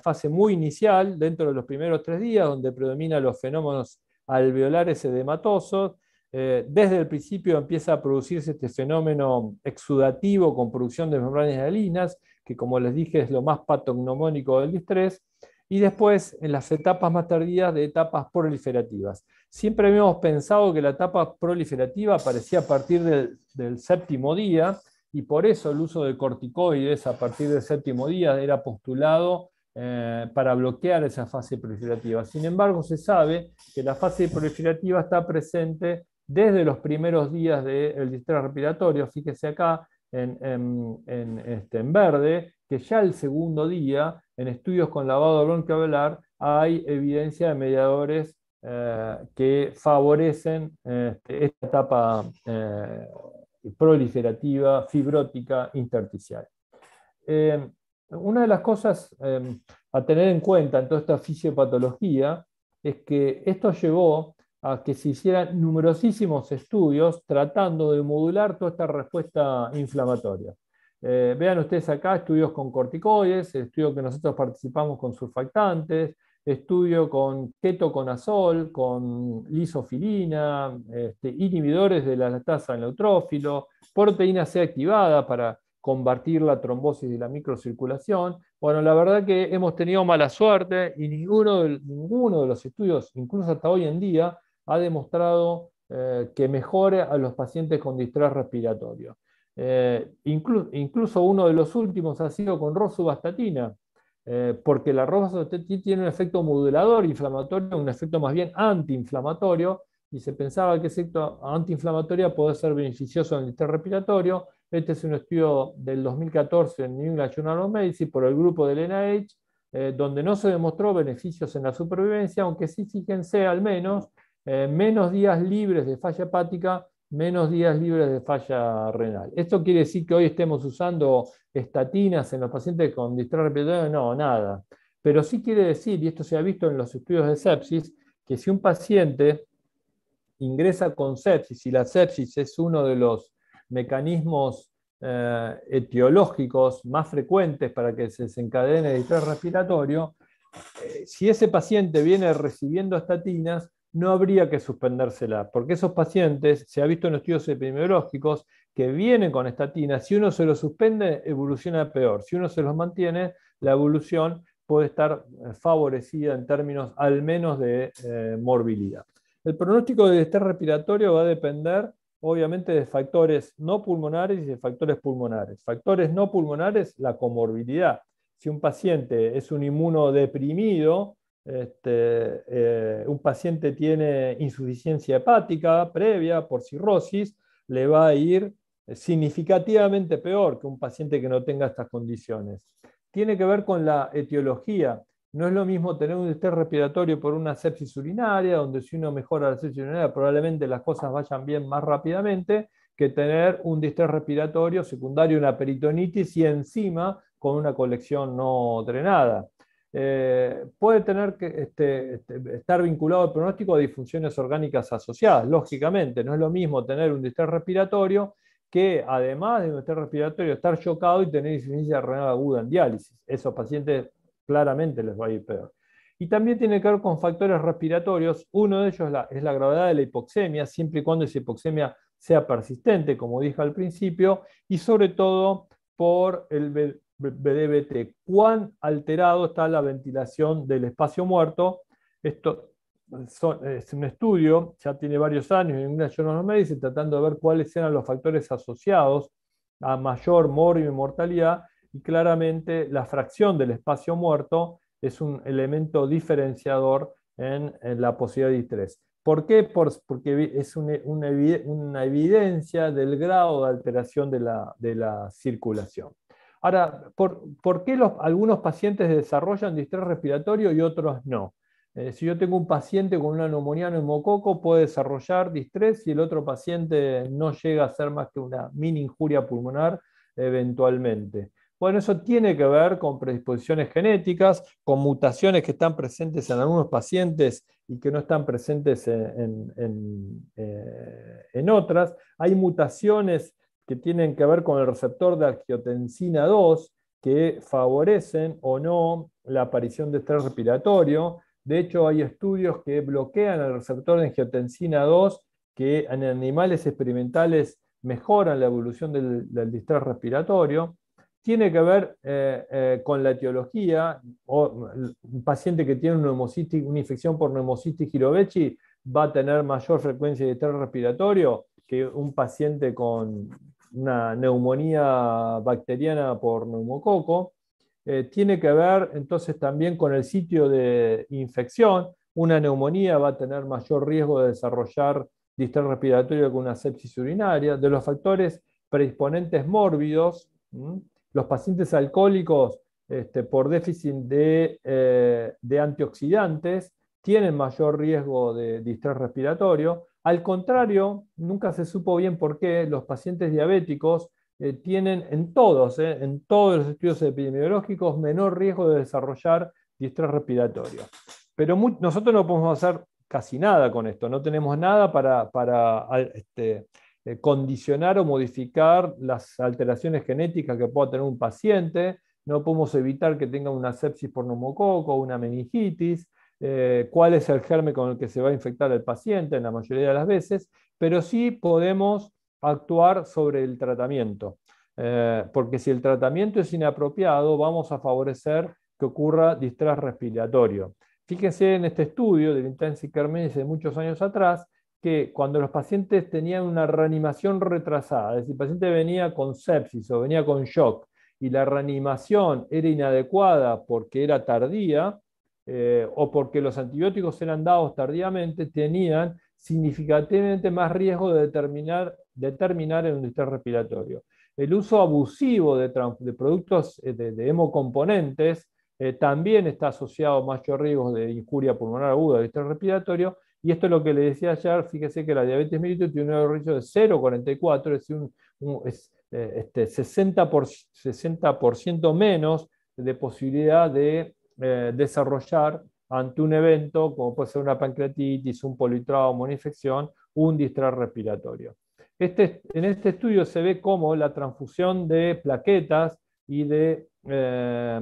fase muy inicial, dentro de los primeros tres días, donde predominan los fenómenos alveolares edematosos. Eh, desde el principio empieza a producirse este fenómeno exudativo con producción de membranas alinas, que como les dije es lo más patognomónico del distrés, y después en las etapas más tardías de etapas proliferativas. Siempre habíamos pensado que la etapa proliferativa aparecía a partir del séptimo día, y por eso el uso de corticoides a partir del séptimo día era postulado eh, para bloquear esa fase proliferativa. Sin embargo, se sabe que la fase proliferativa está presente desde los primeros días del de distrés respiratorio. Fíjese acá en, en, en, este, en verde que ya el segundo día, en estudios con lavado bronquiovelar, hay evidencia de mediadores eh, que favorecen este, esta etapa eh, eh, proliferativa, fibrótica, intersticial. Eh, una de las cosas eh, a tener en cuenta en toda esta fisiopatología es que esto llevó a que se hicieran numerosísimos estudios tratando de modular toda esta respuesta inflamatoria. vean ustedes acá estudios con corticoides, estudios que nosotros participamos con surfactantes, estudio con ketoconazol, con lisofilina, este, inhibidores de la lactasa neutrófilo, proteína C activada para combatir la trombosis de la microcirculación. Bueno, la verdad que hemos tenido mala suerte y ninguno de, ninguno de los estudios, incluso hasta hoy en día, ha demostrado eh, que mejore a los pacientes con distrés respiratorio. Eh, incluso uno de los últimos ha sido con rosubastatina. Eh, porque la rosa tiene un efecto modulador inflamatorio, un efecto más bien antiinflamatorio, y se pensaba que ese efecto antiinflamatorio puede ser beneficioso en el sistema respiratorio. Este es un estudio del 2014 en New England Journal of Medicine por el grupo del NIH, eh, donde no se demostró beneficios en la supervivencia, aunque sí, fíjense, al menos eh, menos días libres de falla hepática menos días libres de falla renal. ¿Esto quiere decir que hoy estemos usando estatinas en los pacientes con distrés respiratorio? No, nada. Pero sí quiere decir, y esto se ha visto en los estudios de sepsis, que si un paciente ingresa con sepsis y la sepsis es uno de los mecanismos eh, etiológicos más frecuentes para que se desencadene el distrés respiratorio, eh, si ese paciente viene recibiendo estatinas, no habría que suspendérsela, porque esos pacientes, se ha visto en estudios epidemiológicos, que vienen con estatina, si uno se los suspende, evoluciona peor. Si uno se los mantiene, la evolución puede estar eh, favorecida en términos al menos de eh, morbilidad. El pronóstico de estrés respiratorio va a depender, obviamente, de factores no pulmonares y de factores pulmonares. Factores no pulmonares, la comorbilidad. Si un paciente es un inmunodeprimido, este, eh, un paciente tiene insuficiencia hepática previa por cirrosis, le va a ir eh, significativamente peor que un paciente que no tenga estas condiciones. Tiene que ver con la etiología. No es lo mismo tener un distrés respiratorio por una sepsis urinaria, donde si uno mejora la sepsis urinaria probablemente las cosas vayan bien más rápidamente, que tener un distrés respiratorio secundario, una peritonitis y encima con una colección no drenada. Eh, puede tener que este, este, estar vinculado al pronóstico a disfunciones orgánicas asociadas. Lógicamente, no es lo mismo tener un distrés respiratorio que, además de un distrés respiratorio, estar chocado y tener insuficiencia renal aguda en diálisis. Esos pacientes claramente les va a ir peor. Y también tiene que ver con factores respiratorios. Uno de ellos la, es la gravedad de la hipoxemia, siempre y cuando esa hipoxemia sea persistente, como dije al principio, y sobre todo por el BDBT, cuán alterado está la ventilación del espacio muerto. Esto es un estudio, ya tiene varios años en una Journal of Medicine, tratando de ver cuáles eran los factores asociados a mayor morbi mortalidad y claramente la fracción del espacio muerto es un elemento diferenciador en, la posibilidad de estrés. ¿Por qué? porque es una, evidencia del grado de alteración de la circulación. Ahora, ¿por, qué algunos pacientes desarrollan distrés respiratorio y otros no? Eh, si yo tengo un paciente con una neumonía mococo puede desarrollar distrés y el otro paciente no llega a ser más que una mini injuria pulmonar eventualmente. Bueno, eso tiene que ver con predisposiciones genéticas, con mutaciones que están presentes en algunos pacientes y que no están presentes en eh, otras. Hay mutaciones que tienen que ver con el receptor de angiotensina 2, que favorecen o no la aparición de estrés respiratorio. De hecho, hay estudios que bloquean el receptor de angiotensina 2, que en animales experimentales mejoran la evolución del, del distrés respiratorio. Tiene que ver eh, eh, con la etiología. un paciente que tiene una infección por neumocitis girovechi va a tener mayor frecuencia de estrés respiratorio que un paciente con, una neumonía bacteriana por neumococo. Eh, tiene que ver entonces también con el sitio de infección. Una neumonía va a tener mayor riesgo de desarrollar distrés respiratorio que una sepsis urinaria. De los factores predisponentes mórbidos, los pacientes alcohólicos este, por déficit de, eh, de antioxidantes tienen mayor riesgo de distrés respiratorio. Al contrario, nunca se supo bien por qué los pacientes diabéticos eh, tienen en todos, eh, en todos los estudios epidemiológicos, menor riesgo de desarrollar distrés respiratorio. Pero nosotros no podemos hacer casi nada con esto, no tenemos nada para, este, eh, condicionar o modificar las alteraciones genéticas que pueda tener un paciente, no podemos evitar que tenga una sepsis por neumococo, una meningitis, eh, cuál es el germen con el que se va a infectar el paciente en la mayoría de las veces, pero sí podemos actuar sobre el tratamiento, eh, porque si el tratamiento es inapropiado, vamos a favorecer que ocurra distrés respiratorio. Fíjense en este estudio del Intensive Care de muchos años atrás, que cuando los pacientes tenían una reanimación retrasada, es decir, el paciente venía con sepsis o venía con shock y la reanimación era inadecuada porque era tardía, eh, o porque los antibióticos eran dados tardíamente, tenían significativamente más riesgo de, determinar, terminar en un estrés respiratorio. El uso abusivo de, productos eh, de, hemocomponentes eh, también está asociado a mayor riesgo de injuria pulmonar aguda, del estrés respiratorio, y esto es lo que le decía ayer, fíjese que la diabetes mellitus tiene un riesgo de 0,44, es, un, es, 60%, este, por, 60 menos de posibilidad de eh, desarrollar ante un evento, como puede ser una pancreatitis, un politrauma, una infección, un distrés respiratorio. Este, en este estudio se ve cómo la transfusión de plaquetas y de eh,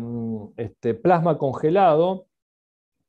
este, plasma congelado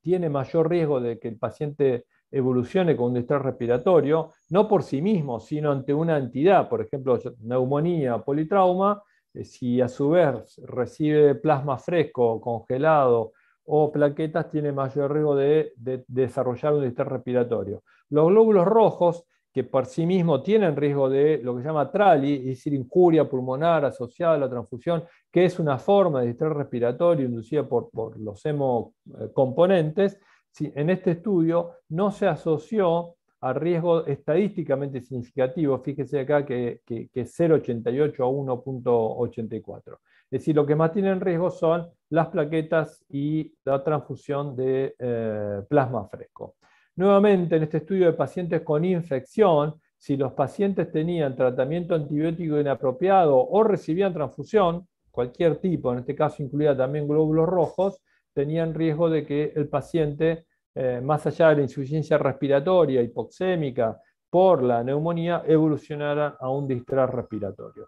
tiene mayor riesgo de que el paciente evolucione con un distrés respiratorio, no por sí mismo, sino ante una entidad, por ejemplo, neumonía, politrauma, eh, si a su vez recibe plasma fresco, congelado o plaquetas, tiene mayor riesgo de, desarrollar un distrés respiratorio. Los glóbulos rojos, que por sí mismos tienen riesgo de lo que se llama trali, es decir, injuria pulmonar asociada a la transfusión, que es una forma de distrés respiratorio inducida por, los hemocomponentes, en este estudio no se asoció a riesgo estadísticamente significativo, fíjese acá que, que, 0,88 a 1,84. Es decir, lo que más tienen riesgo son las plaquetas y la transfusión de eh, plasma fresco. Nuevamente, en este estudio de pacientes con infección, si los pacientes tenían tratamiento antibiótico inapropiado o recibían transfusión, cualquier tipo, en este caso incluía también glóbulos rojos, tenían riesgo de que el paciente eh, más allá de la insuficiencia respiratoria, hipoxémica, por la neumonía, evolucionara a un distrés respiratorio.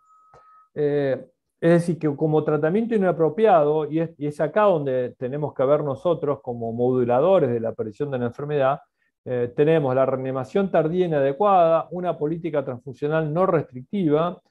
Eh, es decir, que como tratamiento inapropiado, y es, acá donde tenemos que ver nosotros como moduladores de la aparición de la enfermedad, eh, tenemos la reanimación tardía inadecuada, una política transfusional no restrictiva,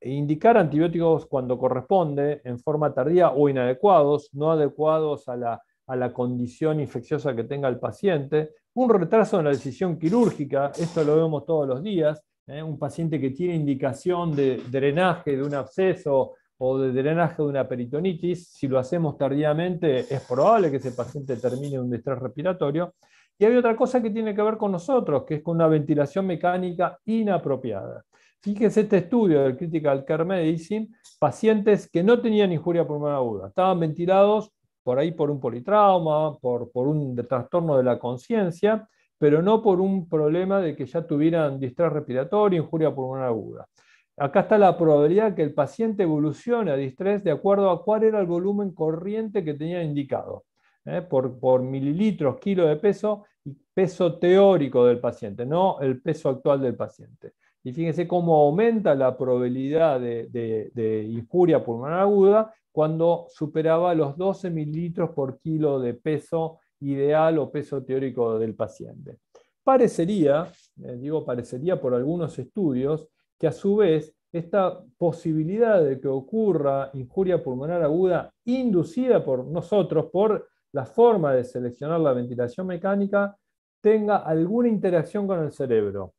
e indicar antibióticos cuando corresponde, en forma tardía o inadecuados, no adecuados a la a la condición infecciosa que tenga el paciente, un retraso en la decisión quirúrgica, esto lo vemos todos los días, ¿eh? un paciente que tiene indicación de drenaje de un absceso o de drenaje de una peritonitis, si lo hacemos tardíamente es probable que ese paciente termine un distrés respiratorio. Y hay otra cosa que tiene que ver con nosotros, que es con una ventilación mecánica inapropiada. Fíjense este estudio del Critical Care Medicine, pacientes que no tenían injuria pulmonar aguda, estaban ventilados por ahí por un politrauma, por, un trastorno de la conciencia, pero no por un problema de que ya tuvieran distrés respiratorio, injuria pulmonar aguda. Acá está la probabilidad que el paciente evolucione a distrés de acuerdo a cuál era el volumen corriente que tenía indicado, ¿eh? por, mililitros, kilo de peso y peso teórico del paciente, no el peso actual del paciente. Y fíjense cómo aumenta la probabilidad de, de injuria pulmonar aguda cuando superaba los 12 mililitros por kilo de peso ideal o peso teórico del paciente. Parecería, eh, digo parecería por algunos estudios, que a su vez esta posibilidad de que ocurra injuria pulmonar aguda inducida por nosotros, por la forma de seleccionar la ventilación mecánica, tenga alguna interacción con el cerebro.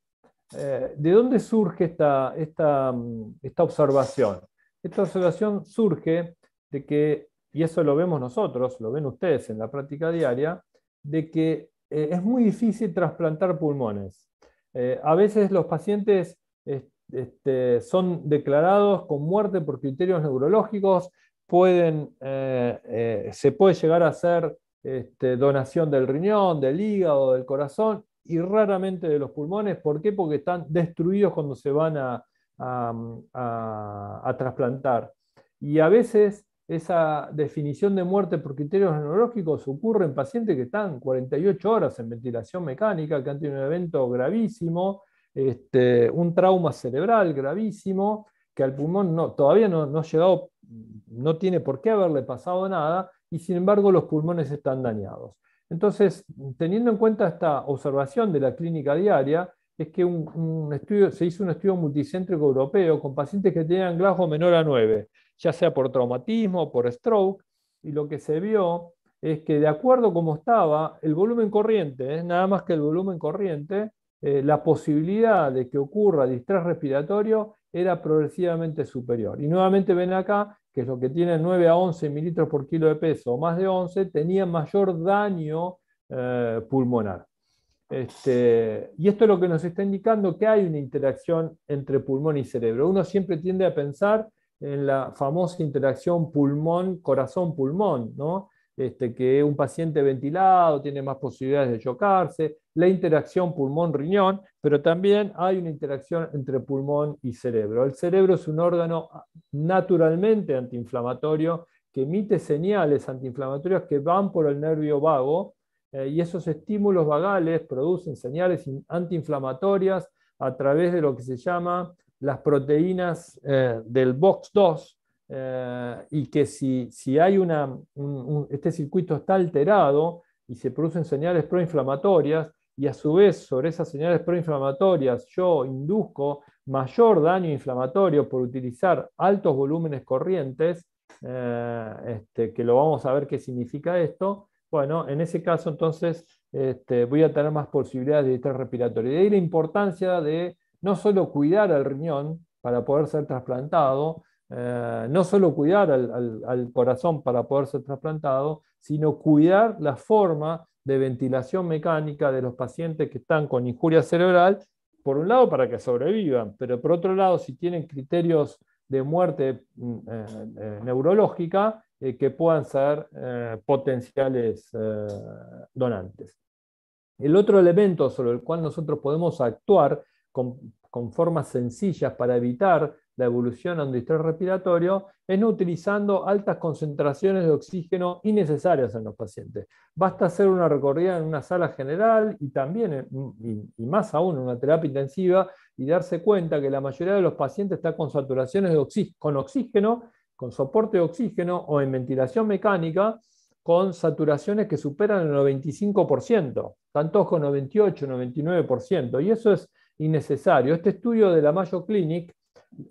Eh, ¿De dónde surge esta, esta mm, observación? Esta observación surge de que, y eso lo vemos nosotros, lo ven ustedes en la práctica diaria, de que eh, es muy difícil trasplantar pulmones. Eh, a veces los pacientes este, son declarados con muerte por criterios neurológicos, pueden, eh, se puede llegar a hacer este, donación del riñón, del hígado, del corazón, y raramente de los pulmones. ¿Por qué? Porque están destruidos cuando se van a trasplantar. Y a veces esa definición de muerte por criterios neurológicos ocurre en pacientes que están 48 horas en ventilación mecánica, que han tenido un evento gravísimo, este, un trauma cerebral gravísimo, que al pulmón todavía no, ha llegado, no tiene por qué haberle pasado nada, y sin embargo los pulmones están dañados. Entonces, teniendo en cuenta esta observación de la clínica diaria, es que un, estudio, se hizo un estudio multicéntrico europeo con pacientes que tenían Glasgow menor a 9 ya sea por traumatismo, por stroke, y lo que se vio es que de acuerdo como estaba el volumen corriente, es ¿eh? nada más que el volumen corriente, eh, la posibilidad de que ocurra distrés respiratorio era progresivamente superior. Y nuevamente ven acá que es lo que tiene 9 a 11 mililitros por kilo de peso o más de 11, tenía mayor daño eh, pulmonar. Este, y esto es lo que nos está indicando que hay una interacción entre pulmón y cerebro. Uno siempre tiende a pensar en la famosa interacción pulmón-corazón-pulmón, ¿no? Este, que un paciente ventilado tiene más posibilidades de chocarse, la interacción pulmón-riñón, pero también hay una interacción entre pulmón y cerebro. El cerebro es un órgano naturalmente antiinflamatorio que emite señales antiinflamatorias que van por el nervio vago eh, y esos estímulos vagales producen señales antiinflamatorias a través de lo que se llama las proteínas eh, del BOX2 eh, y que si, si hay una, un, este circuito está alterado y se producen señales proinflamatorias y a su vez sobre esas señales proinflamatorias yo induzco mayor daño inflamatorio por utilizar altos volúmenes corrientes, eh, este, que lo vamos a ver qué significa esto, bueno, en ese caso entonces este, voy a tener más posibilidades de estar respiratorio. De ahí la importancia de no solo cuidar al riñón para poder ser trasplantado, eh, no solo cuidar al, corazón para poder ser trasplantado, sino cuidar la forma de ventilación mecánica de los pacientes que están con injuria cerebral, por un lado para que sobrevivan, pero por otro lado si tienen criterios de muerte mm, eh, eh, neurológica, que puedan ser potenciales donantes. El otro elemento sobre el cual nosotros podemos actuar con, formas sencillas para evitar la evolución a un distrés respiratorio es no utilizando altas concentraciones de oxígeno innecesarias en los pacientes. Basta hacer una recorrida en una sala general y también, eh, y, más aún, en una terapia intensiva y darse cuenta que la mayoría de los pacientes está con saturaciones de con oxígeno, con soporte de oxígeno o en ventilación mecánica con saturaciones que superan el 95%, tanto con 98, 99%. Y eso es innecesario. Este estudio de la Mayo Clinic,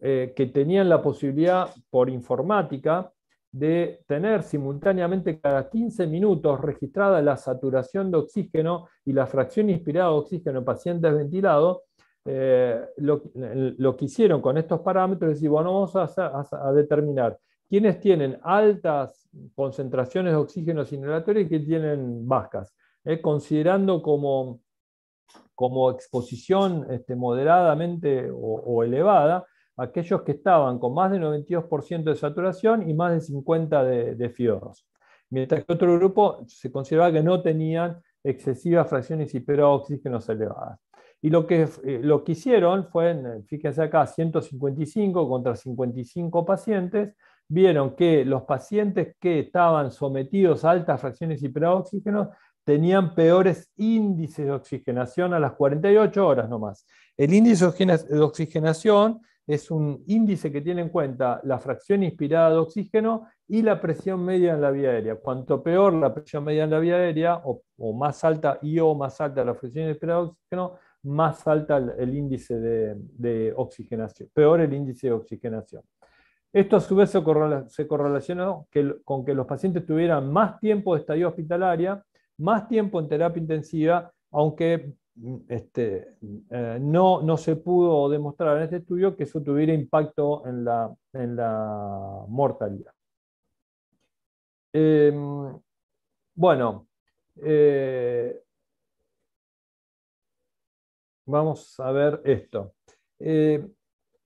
eh, que tenían la posibilidad por informática de tener simultáneamente cada 15 minutos registrada la saturación de oxígeno y la fracción inspirada de oxígeno en pacientes ventilados, eh, eh, lo, que hicieron con estos parámetros es decir, bueno, vamos a, determinar quiénes tienen altas concentraciones de oxígeno inhalatorio y que tienen bajas, considerando como como exposición este, moderadamente o, elevada aquellos que estaban con más del 92% de saturación y más de 50% de, de fiorros. Mientras que otro grupo se consideraba que no tenían excesivas fracciones hiperoxígenos elevadas. Y lo que, eh, lo que hicieron fue, fíjense acá, 155 contra 55 pacientes, vieron que los pacientes que estaban sometidos a altas fracciones hiperoxígenos tenían peores índices de oxigenación a las 48 horas nomás. El índice de oxigenación es un índice que tiene en cuenta la fracción inspirada de oxígeno y la presión media en la vía aérea. Cuanto peor la presión media en la vía aérea, o, más alta y o más alta la fracción inspirada de oxígeno, más alta el, índice de, oxigenación, peor el índice de oxigenación. Esto a su vez se, correlacionó con que los pacientes tuvieran más tiempo de estadía hospitalaria más tiempo en terapia intensiva, aunque mm, este, eh, no, se pudo demostrar en este estudio que eso tuviera impacto en la, mortalidad. Em, bueno, eh, vamos a ver esto. Eh,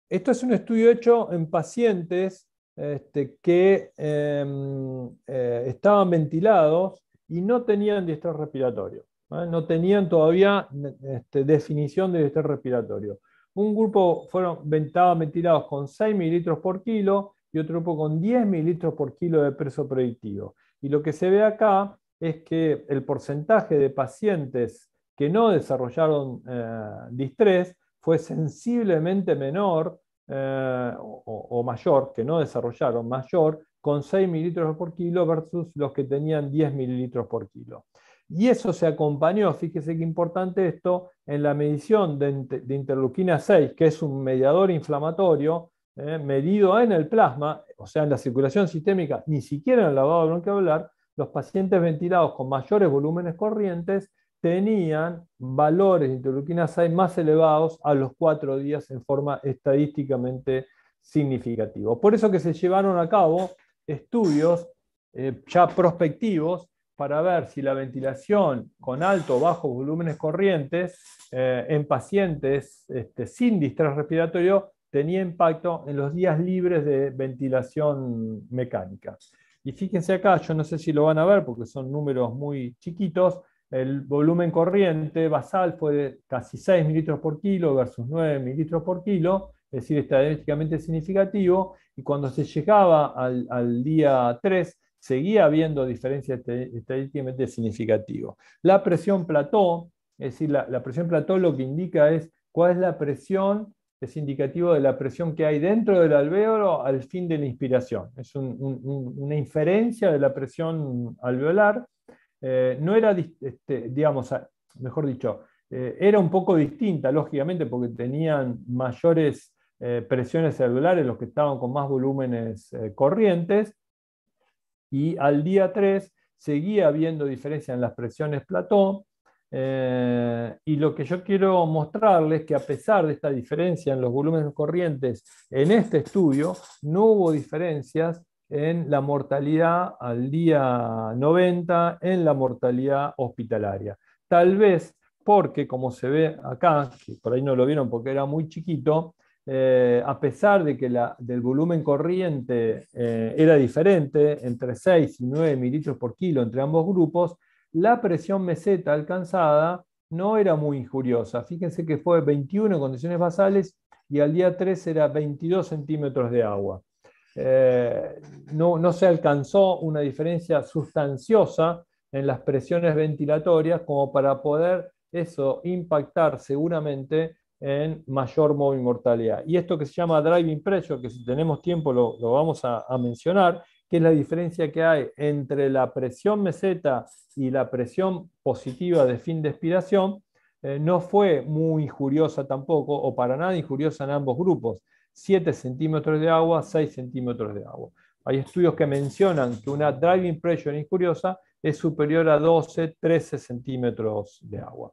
esto es un estudio hecho en pacientes este, que em, estaban ventilados y no tenían distrés respiratorio. ¿eh? No tenían todavía este, definición de distrés respiratorio. Un grupo fueron ventilados con 6 mililitros por kilo y otro grupo con 10 mililitros por kilo de peso predictivo. Y lo que se ve acá es que el porcentaje de pacientes que no desarrollaron eh, distrés fue sensiblemente menor eh, o, o, mayor, que no desarrollaron mayor con 6 mililitros por kilo versus los que tenían 10 mililitros por kilo. Y eso se acompañó, fíjese qué importante esto, en la medición de, interleuquina 6, que es un mediador inflamatorio, eh, medido en el plasma, o sea, en la circulación sistémica, ni siquiera en el lavado hablar, los pacientes ventilados con mayores volúmenes corrientes tenían valores de interleuquina 6 más elevados a los 4 días en forma estadísticamente significativa. Por eso que se llevaron a cabo estudios eh, ya prospectivos para ver si la ventilación con alto o bajo volúmenes corrientes eh, en pacientes este, sin distrés respiratorio tenía impacto en los días libres de ventilación mecánica. Y fíjense acá, yo no sé si lo van a ver porque son números muy chiquitos, el volumen corriente basal fue de casi 6 mililitros por kilo versus 9 mililitros por kilo, es decir, estadísticamente significativo, y cuando se llegaba al, día 3, seguía habiendo diferencias este, estadísticamente significativas. La presión plató, es decir, la, presión plató lo que indica es cuál es la presión, es indicativo de la presión que hay dentro del alvéolo al fin de la inspiración. Es una inferencia de la presión alveolar. Eh, no era, este, digamos, mejor dicho, eh, era un poco distinta, lógicamente, porque tenían mayores eh, presiones celulares los que estaban con más volúmenes eh, corrientes y al día 3 seguía habiendo diferencia en las presiones plató eh, y lo que yo quiero mostrarles es que a pesar de esta diferencia en los volúmenes corrientes en este estudio, no hubo diferencias en la mortalidad al día 90, en la mortalidad hospitalaria. Tal vez porque, como se ve acá, por ahí no lo vieron porque era muy chiquito, eh, a pesar de que la, del volumen corriente eh, era diferente, entre 6 y 9 mililitros por kilo entre ambos grupos, la presión meseta alcanzada no era muy injuriosa. Fíjense que fue 21 en condiciones basales y al día 3 era 22 centímetros de agua. Eh, no se alcanzó una diferencia sustanciosa en las presiones ventilatorias como para poder eso impactar seguramente en mayor movimortalidad. Y esto que se llama driving pressure, que si tenemos tiempo lo, vamos a, mencionar, que es la diferencia que hay entre la presión meseta y la presión positiva de fin de expiración, eh, no fue muy injuriosa tampoco, o para nada injuriosa en ambos grupos. 7 centímetros de agua, 6 centímetros de agua. Hay estudios que mencionan que una driving pressure injuriosa es superior a 12, 13 centímetros de agua.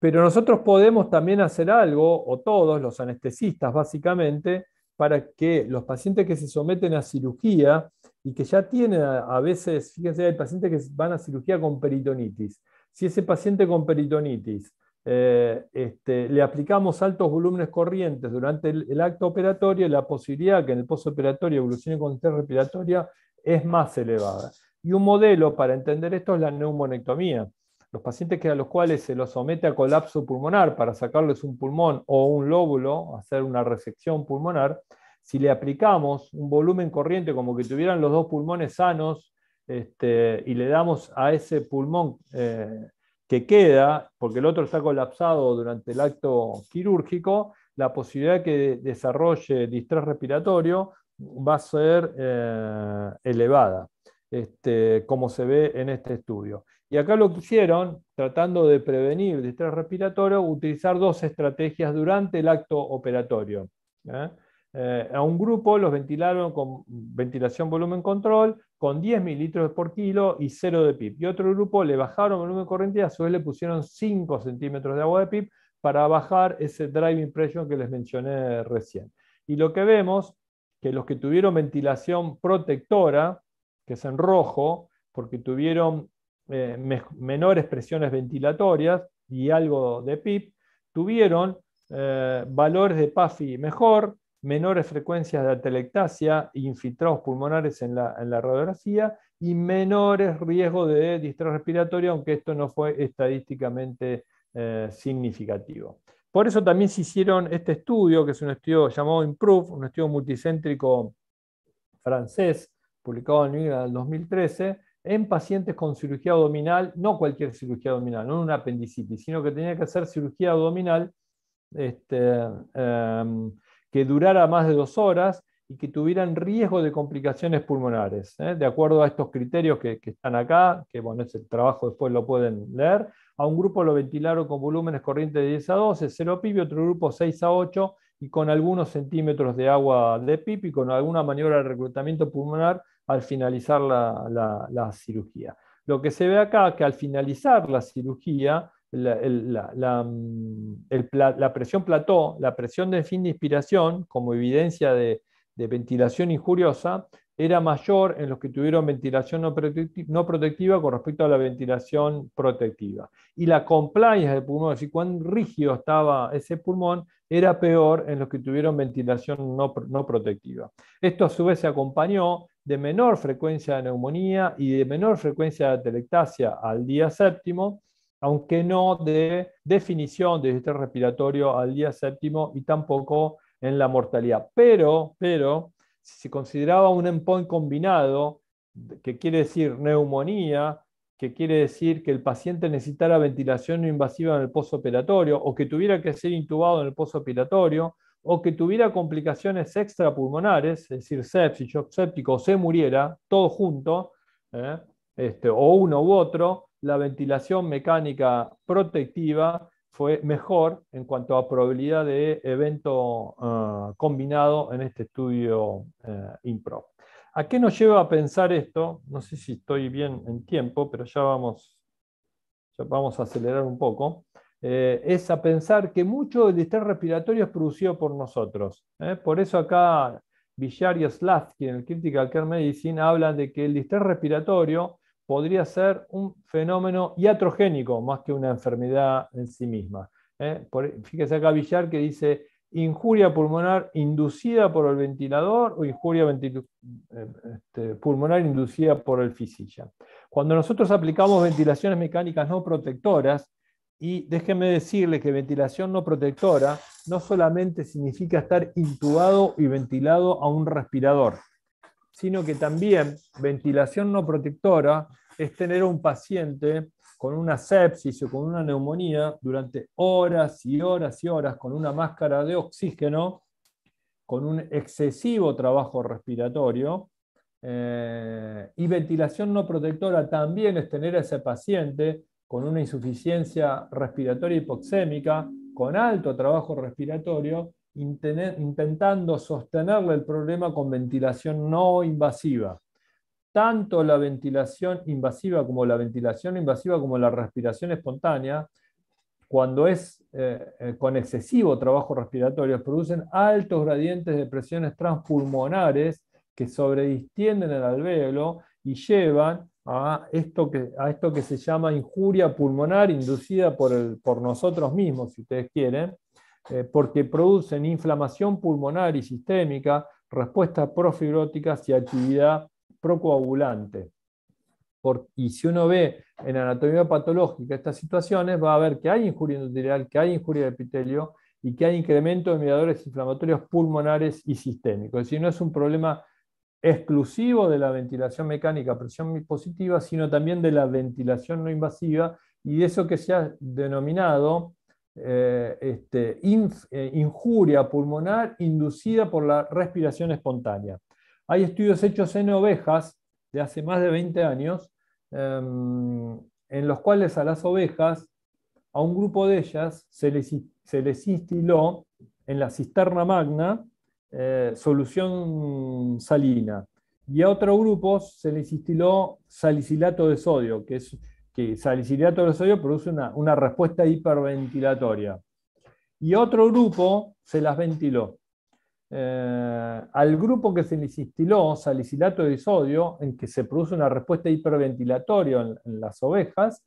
Pero nosotros podemos también hacer algo, o todos, los anestesistas básicamente, para que los pacientes que se someten a cirugía y que ya tienen a, veces, fíjense, hay pacientes que van a cirugía con peritonitis. Si ese paciente con peritonitis eh, este, le aplicamos altos volúmenes corrientes durante el, acto operatorio, la posibilidad que en el postoperatorio evolucione con test respiratoria es más elevada. Y un modelo para entender esto es la neumonectomía. Los pacientes que a los cuales se los somete a colapso pulmonar para sacarles un pulmón o un lóbulo, hacer una resección pulmonar, si le aplicamos un volumen corriente como que tuvieran los dos pulmones sanos este, y le damos a ese pulmón eh, que queda, porque el otro está colapsado durante el acto quirúrgico, la posibilidad que desarrolle distrés respiratorio va a ser eh, elevada, este, como se ve en este estudio. Y acá lo que hicieron, tratando de prevenir el estrés respiratorio, utilizar dos estrategias durante el acto operatorio. ¿eh? Eh, a un grupo los ventilaron con ventilación volumen control, con 10 mililitros por kilo y cero de PIB. Y otro grupo le bajaron volumen corriente y a su vez le pusieron 5 centímetros de agua de PIB para bajar ese driving pressure que les mencioné recién. Y lo que vemos, que los que tuvieron ventilación protectora, que es en rojo, porque tuvieron eh, menores presiones ventilatorias y algo de PIP, tuvieron eh, valores de PAFI mejor, menores frecuencias de atelectasia e infiltrados pulmonares en la, radiografía y menores riesgos de distrés respiratorio, aunque esto no fue estadísticamente eh, significativo. Por eso también se hicieron este estudio, que es un estudio llamado Improve, un estudio multicéntrico francés, publicado en el 2013, en pacientes con cirugía abdominal, no cualquier cirugía abdominal, no un apendicitis, sino que tenía que hacer cirugía abdominal este, em, que durara más de dos horas y que tuvieran riesgo de complicaciones pulmonares, ¿eh? de acuerdo a estos criterios que, están acá, que bueno, ese trabajo después lo pueden leer. A un grupo lo ventilaron con volúmenes corrientes de 10 a 12, 0 pipi, otro grupo 6 a 8 y con algunos centímetros de agua de pipi, y con alguna maniobra de reclutamiento pulmonar al finalizar la, cirugía. Lo que se ve acá que al finalizar la cirugía, la, mm, presión plató, la presión de fin de inspiración, como evidencia de, ventilación injuriosa, era mayor en los que tuvieron ventilación no, no protectiva con respecto a la ventilación protectiva. Y la compliance del pulmón, es decir, cuán rígido estaba ese pulmón, era peor en los que tuvieron ventilación no, no protectiva. Esto a su vez se acompañó de menor frecuencia de neumonía y de menor frecuencia de telectasia al día séptimo, aunque no de definición de estrés respiratorio al día séptimo y tampoco en la mortalidad. Pero, pero si se consideraba un endpoint combinado, que quiere decir neumonía, que quiere decir que el paciente necesitara ventilación no invasiva en el postoperatorio o que tuviera que ser intubado en el posoperatorio o que tuviera complicaciones extrapulmonares, es decir, sepsis, shock séptico, o se muriera, todo junto, ¿eh? este, o uno u otro, la ventilación mecánica protectiva fue mejor en cuanto a probabilidad de evento ah, combinado en este estudio INPRO. Eh, IMPRO. ¿A qué nos lleva a pensar esto? No sé si estoy bien en tiempo, pero ya vamos, ya vamos a acelerar un poco. Eh, es a pensar que mucho del distrés respiratorio es producido por nosotros. ¿eh? Por eso acá Villar y Slavsky en el Critical Care Medicine hablan de que el distrés respiratorio podría ser un fenómeno iatrogénico más que una enfermedad en sí misma. ¿eh? fíjese acá Villar que dice injuria pulmonar inducida por el ventilador o injuria este, pulmonar inducida por el fisilla. Cuando nosotros aplicamos ventilaciones mecánicas no protectoras, y déjenme decirle que ventilación no protectora no solamente significa estar intubado y ventilado a un respirador, sino que también ventilación no protectora es tener a un paciente con una sepsis o con una neumonía durante horas y horas y horas con una máscara de oxígeno, con un excesivo trabajo respiratorio. Eh, y ventilación no protectora también es tener a ese paciente con una insuficiencia respiratoria hipoxémica, con alto trabajo respiratorio, intentando sostenerle el problema con ventilación no invasiva. Tanto la ventilación invasiva como la ventilación invasiva como la respiración espontánea, cuando es eh, eh, con excesivo trabajo respiratorio, producen altos gradientes de presiones transpulmonares que sobredistienden el alvéolo y llevan a esto que, a esto que se llama injuria pulmonar inducida por, por nosotros mismos, si ustedes quieren, eh, porque producen inflamación pulmonar y sistémica, respuestas profibróticas y actividad procoagulante. y si uno ve en anatomía patológica estas situaciones, va a ver que hay injuria endotelial, que hay injuria de epitelio y que hay incremento de mediadores inflamatorios pulmonares y sistémicos. Es decir, no es un problema exclusivo de la ventilación mecánica a presión positiva, sino también de la ventilación no invasiva y de eso que se ha denominado eh, este, eh, injuria pulmonar inducida por la respiración espontánea. Hay estudios hechos en ovejas de hace más de 20 años, em, en los cuales a las ovejas, a un grupo de ellas, se les instiló en la cisterna magna, eh, solución salina. Y a otro grupo se les instiló salicilato de sodio, que es que salicilato de sodio produce una, respuesta hiperventilatoria. Y a otro grupo se las ventiló. Eh, al grupo que se les instiló salicilato de sodio, en que se produce una respuesta hiperventilatoria en, las ovejas,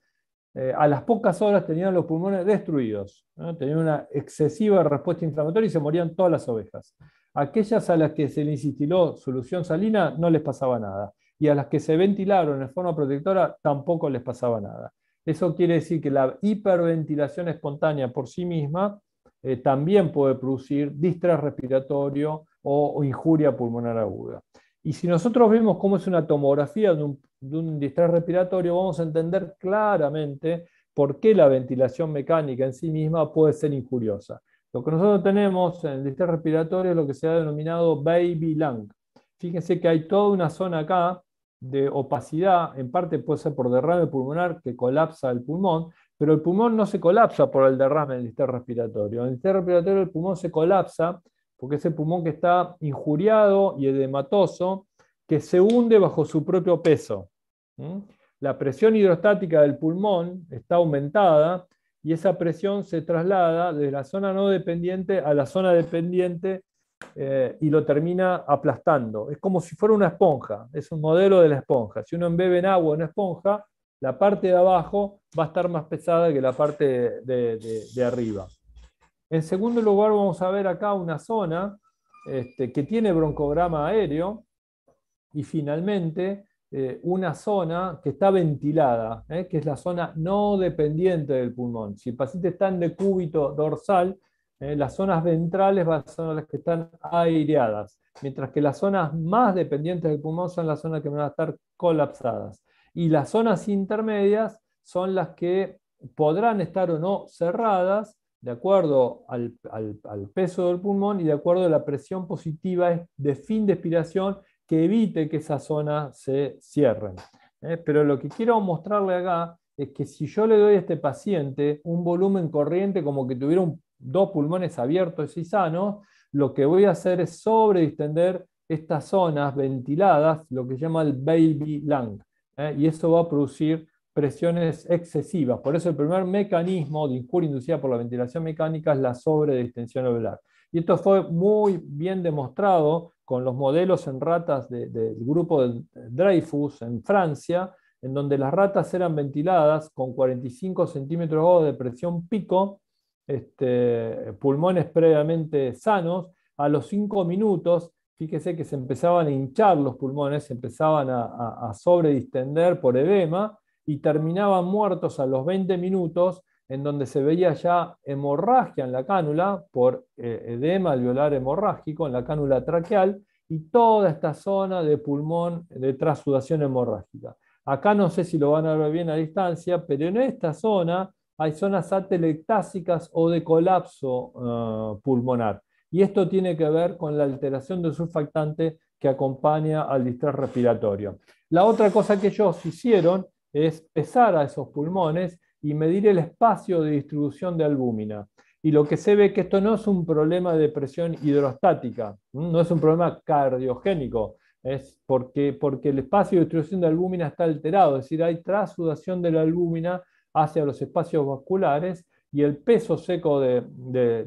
eh, a las pocas horas tenían los pulmones destruidos, tenían una excesiva respuesta inflamatoria y se morían todas las ovejas. Aquellas a las que se le instiló solución salina no les pasaba nada y a las que se ventilaron en forma protectora tampoco les pasaba nada. Eso quiere decir que la hiperventilación espontánea por sí misma eh, también puede producir distrés respiratorio o, injuria pulmonar aguda. Y si nosotros vemos cómo es una tomografía de un, de un distrés respiratorio, vamos a entender claramente por qué la ventilación mecánica en sí misma puede ser injuriosa. Lo que nosotros tenemos en el sistema respiratorio es lo que se ha denominado baby lung. Fíjense que hay toda una zona acá de opacidad, en parte puede ser por derrame pulmonar que colapsa el pulmón, pero el pulmón no se colapsa por el derrame del sistema respiratorio. En el distrito respiratorio el pulmón se colapsa porque es el pulmón que está injuriado y edematoso, que se hunde bajo su propio peso. ¿Mm? La presión hidrostática del pulmón está aumentada y esa presión se traslada de la zona no dependiente a la zona dependiente eh, y lo termina aplastando. Es como si fuera una esponja, es un modelo de la esponja. Si uno embebe en agua una esponja, la parte de abajo va a estar más pesada que la parte de, arriba. En segundo lugar, vamos a ver acá una zona este, que tiene broncograma aéreo y finalmente eh, una zona que está ventilada, eh, que es la zona no dependiente del pulmón. Si el paciente está en decúbito dorsal, eh, las zonas ventrales son las que están aireadas, mientras que las zonas más dependientes del pulmón son las zonas que van a estar colapsadas. Y las zonas intermedias son las que podrán estar o no cerradas de acuerdo al, al peso del pulmón y de acuerdo a la presión positiva de fin de expiración que evite que esas zonas se cierren. ¿eh? Pero lo que quiero mostrarle acá es que si yo le doy a este paciente un volumen corriente como que tuviera dos pulmones abiertos y sanos, lo que voy a hacer es sobredistender estas zonas ventiladas, lo que llama el baby lung, ¿eh? y eso va a producir presiones excesivas. Por eso el primer mecanismo de injuria inducida por la ventilación mecánica es la sobredistensión ovular. Y esto fue muy bien demostrado con los modelos en ratas del grupo de Dreyfus en Francia, en donde las ratas eran ventiladas con 45 centímetros de presión pico, este, pulmones previamente sanos, a los 5 minutos, fíjese que se empezaban a hinchar los pulmones, se empezaban a, a sobredistender por edema y terminaban muertos a los 20 minutos en donde se veía ya hemorragia en la cánula por eh, edema alveolar hemorrágico en la cánula traqueal y toda esta zona de pulmón de trasudación hemorrágica. Acá no sé si lo van a ver bien a distancia, pero en esta zona hay zonas atelectásicas o de colapso eh, pulmonar. Y esto tiene que ver con la alteración del surfactante que acompaña al distrés respiratorio. La otra cosa que ellos hicieron es pesar a esos pulmones y medir el espacio de distribución de albúmina. Y lo que se ve es que esto no es un problema de presión hidrostática, no es un problema cardiogénico, es porque, porque el espacio de distribución de albúmina está alterado, es decir, hay trasudación de la albúmina hacia los espacios vasculares y el peso seco del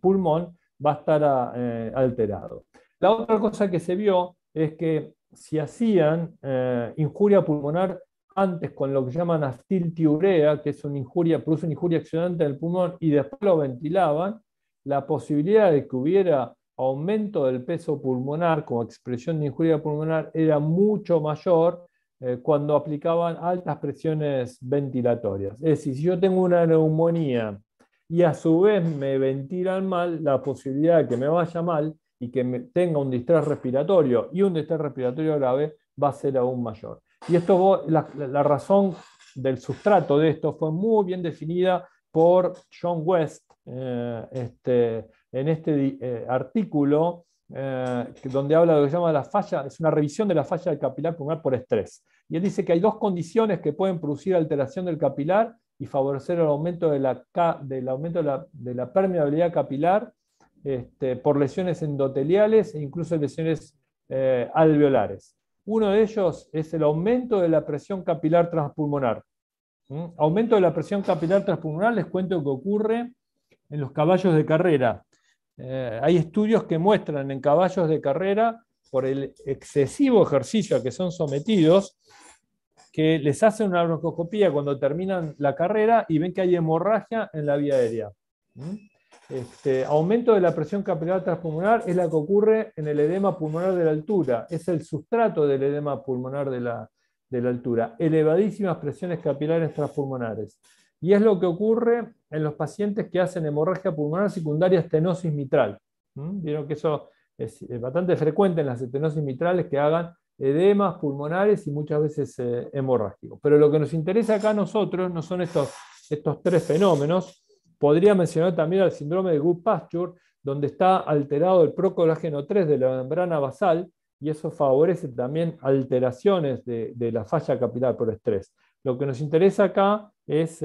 pulmón va a estar ah, eh, alterado. La otra cosa que se vio es que si hacían eh, injuria pulmonar antes con lo que llaman astiltiurea, que es una injuria, produce una injuria accionante del pulmón, y después lo ventilaban, la posibilidad de que hubiera aumento del peso pulmonar como expresión de injuria pulmonar era mucho mayor eh, cuando aplicaban altas presiones ventilatorias. Es decir, si yo tengo una neumonía y a su vez me ventilan mal, la posibilidad de que me vaya mal y que tenga un distrés respiratorio y un distrés respiratorio grave va a ser aún mayor. Y esto, la, razón del sustrato de esto fue muy bien definida por John West eh, este, en este eh, artículo eh, donde habla de lo que se llama la falla, es una revisión de la falla del capilar pulmonar por estrés. Y él dice que hay dos condiciones que pueden producir alteración del capilar y favorecer el aumento de la, del aumento de la, permeabilidad capilar este, por lesiones endoteliales e incluso lesiones alveolares. Uno de ellos es el aumento de la presión capilar transpulmonar. ¿Mm? Aumento de la presión capilar transpulmonar, les cuento que ocurre en los caballos de carrera. Eh, hay estudios que muestran en caballos de carrera, por el excesivo ejercicio a que son sometidos, que les hacen una broncoscopía cuando terminan la carrera y ven que hay hemorragia en la vía aérea. ¿Mm? Este, aumento de la presión capilar transpulmonar es la que ocurre en el edema pulmonar de la altura, es el sustrato del edema pulmonar de la, altura. Elevadísimas presiones capilares transpulmonares. Y es lo que ocurre en los pacientes que hacen hemorragia pulmonar secundaria estenosis mitral. ¿Mm? Vieron que eso es eh, bastante frecuente en las estenosis mitrales que hagan edemas pulmonares y muchas veces eh, hemorrágicos. Pero lo que nos interesa acá a nosotros no son estos, estos tres fenómenos, Podría mencionar también el síndrome de Good Pasture, donde está alterado el procolágeno 3 de la membrana basal, y eso favorece también alteraciones de, la falla capilar por estrés. Lo que nos interesa acá es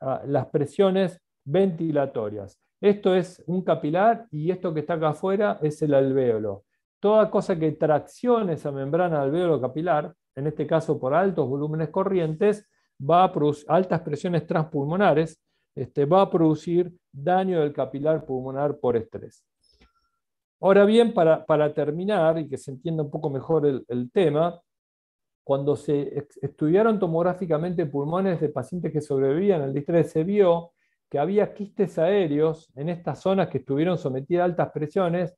ah, las presiones ventilatorias. Esto es un capilar y esto que está acá afuera es el alvéolo. Toda cosa que traccione esa membrana alvéolo capilar, en este caso por altos volúmenes corrientes, va a producir altas presiones transpulmonares este, va a producir daño del capilar pulmonar por estrés. Ahora bien, para, terminar y que se entienda un poco mejor el, tema, cuando se estudiaron tomográficamente pulmones de pacientes que sobrevivían al distrés, se vio que había quistes aéreos en estas zonas que estuvieron sometidas a altas presiones,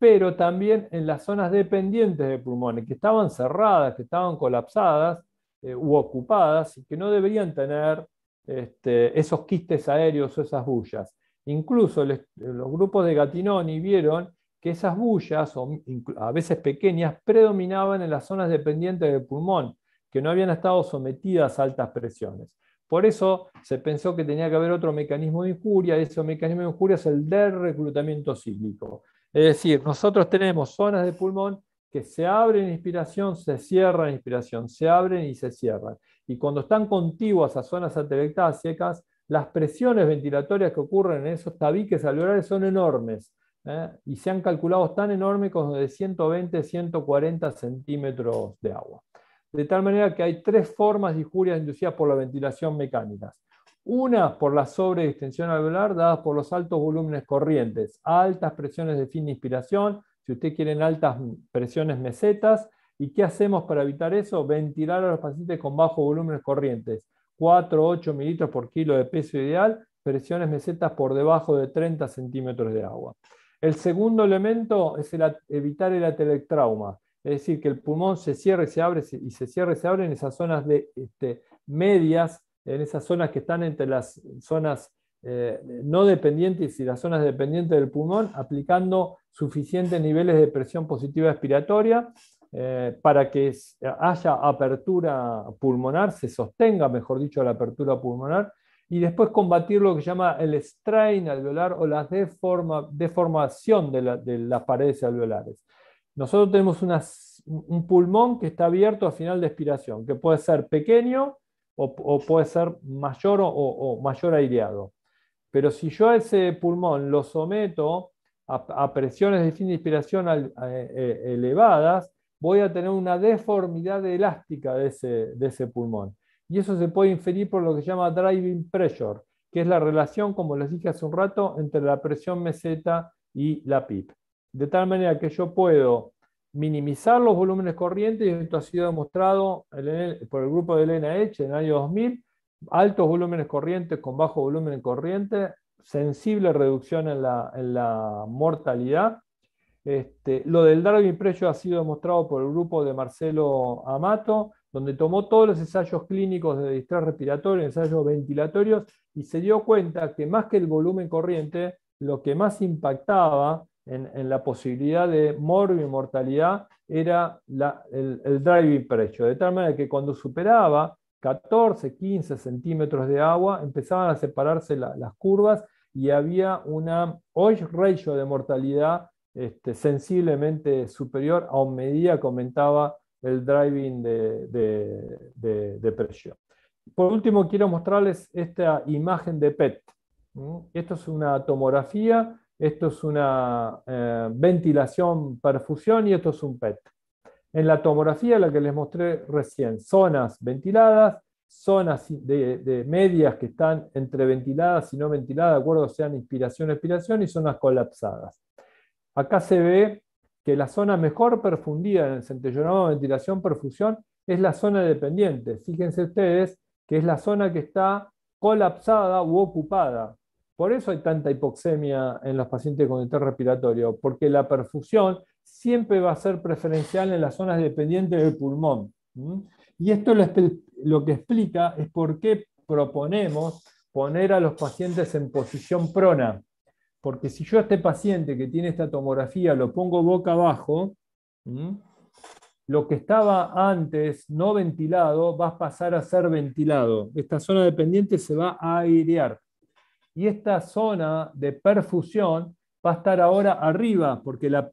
pero también en las zonas dependientes de pulmones, que estaban cerradas, que estaban colapsadas eh, u ocupadas y que no deberían tener este, esos quistes aéreos o esas bullas. Incluso los grupos de Gatinoni vieron que esas bullas, a veces pequeñas, predominaban en las zonas dependientes del pulmón, que no habían estado sometidas a altas presiones. Por eso se pensó que tenía que haber otro mecanismo de injuria, y ese mecanismo de injuria es el del reclutamiento cíclico. Es decir, nosotros tenemos zonas de pulmón que se abren en inspiración, se cierran en inspiración, se abren y se cierran y cuando están contiguas a zonas atelectadas secas, las presiones ventilatorias que ocurren en esos tabiques alveolares son enormes ¿eh? y se han calculado tan enormes como de 120 140 centímetros de agua. De tal manera que hay tres formas de injurias inducidas por la ventilación mecánica. Una por la sobredistensión alveolar dada por los altos volúmenes corrientes, altas presiones de fin de inspiración, si usted quiere altas presiones mesetas, ¿Y qué hacemos para evitar eso? Ventilar a los pacientes con bajos volúmenes corrientes, 4 8 mililitros por kilo de peso ideal, presiones mesetas por debajo de 30 centímetros de agua. El segundo elemento es evitar el atelectrauma, es decir, que el pulmón se cierre, se abre y se cierre, se abre en esas zonas de, este, medias, en esas zonas que están entre las zonas eh, no dependientes y las zonas dependientes del pulmón, aplicando suficientes niveles de presión positiva expiratoria eh, para que haya apertura pulmonar, se sostenga, mejor dicho, la apertura pulmonar, y después combatir lo que se llama el strain alveolar o la deformación de, las paredes alveolares. Nosotros tenemos un pulmón que está abierto a final de expiración, que puede ser pequeño o, puede ser mayor o, mayor aireado. Pero si yo a ese pulmón lo someto a, presiones de fin de inspiración eh, eh, elevadas, voy a tener una deformidad elástica de ese, pulmón. Y eso se puede inferir por lo que se llama driving pressure, que es la relación, como les dije hace un rato, entre la presión meseta y la PIP. De tal manera que yo puedo minimizar los volúmenes corrientes, y esto ha sido demostrado por el grupo de Elena en el año 2000, altos volúmenes corrientes con bajo volumen corriente, sensible reducción en la mortalidad este, lo del driving Precio ha sido demostrado por el grupo de Marcelo Amato, donde tomó todos los ensayos clínicos de distrés respiratorio, ensayos ventilatorios, y se dio cuenta que más que el volumen corriente, lo que más impactaba en, la posibilidad de morbi mortalidad era el, driving precio de tal manera que cuando superaba 14, 15 centímetros de agua, empezaban a separarse las curvas y había una hoy ratio de mortalidad este, sensiblemente superior a un medida comentaba el driving de, de, Por último, quiero mostrarles esta imagen de PET. Esto es una tomografía, esto es una eh, ventilación perfusión y esto es un PET. En la tomografía, la que les mostré recién, zonas ventiladas, zonas de, de, medias que están entre ventiladas y no ventiladas, de acuerdo sean inspiración expiración, y zonas colapsadas. Acá se ve que la zona mejor perfundida en el de ventilación-perfusión es la zona dependiente. Fíjense ustedes que es la zona que está colapsada u ocupada. Por eso hay tanta hipoxemia en los pacientes con deterioro respiratorio, porque la perfusión siempre va a ser preferencial en las zonas dependientes del pulmón. Y esto lo que explica es por qué proponemos poner a los pacientes en posición prona. Porque si yo a este paciente que tiene esta tomografía lo pongo boca abajo, lo que estaba antes no ventilado va a pasar a ser ventilado. Esta zona dependiente se va a airear. Y esta zona de perfusión va a estar ahora arriba, porque la,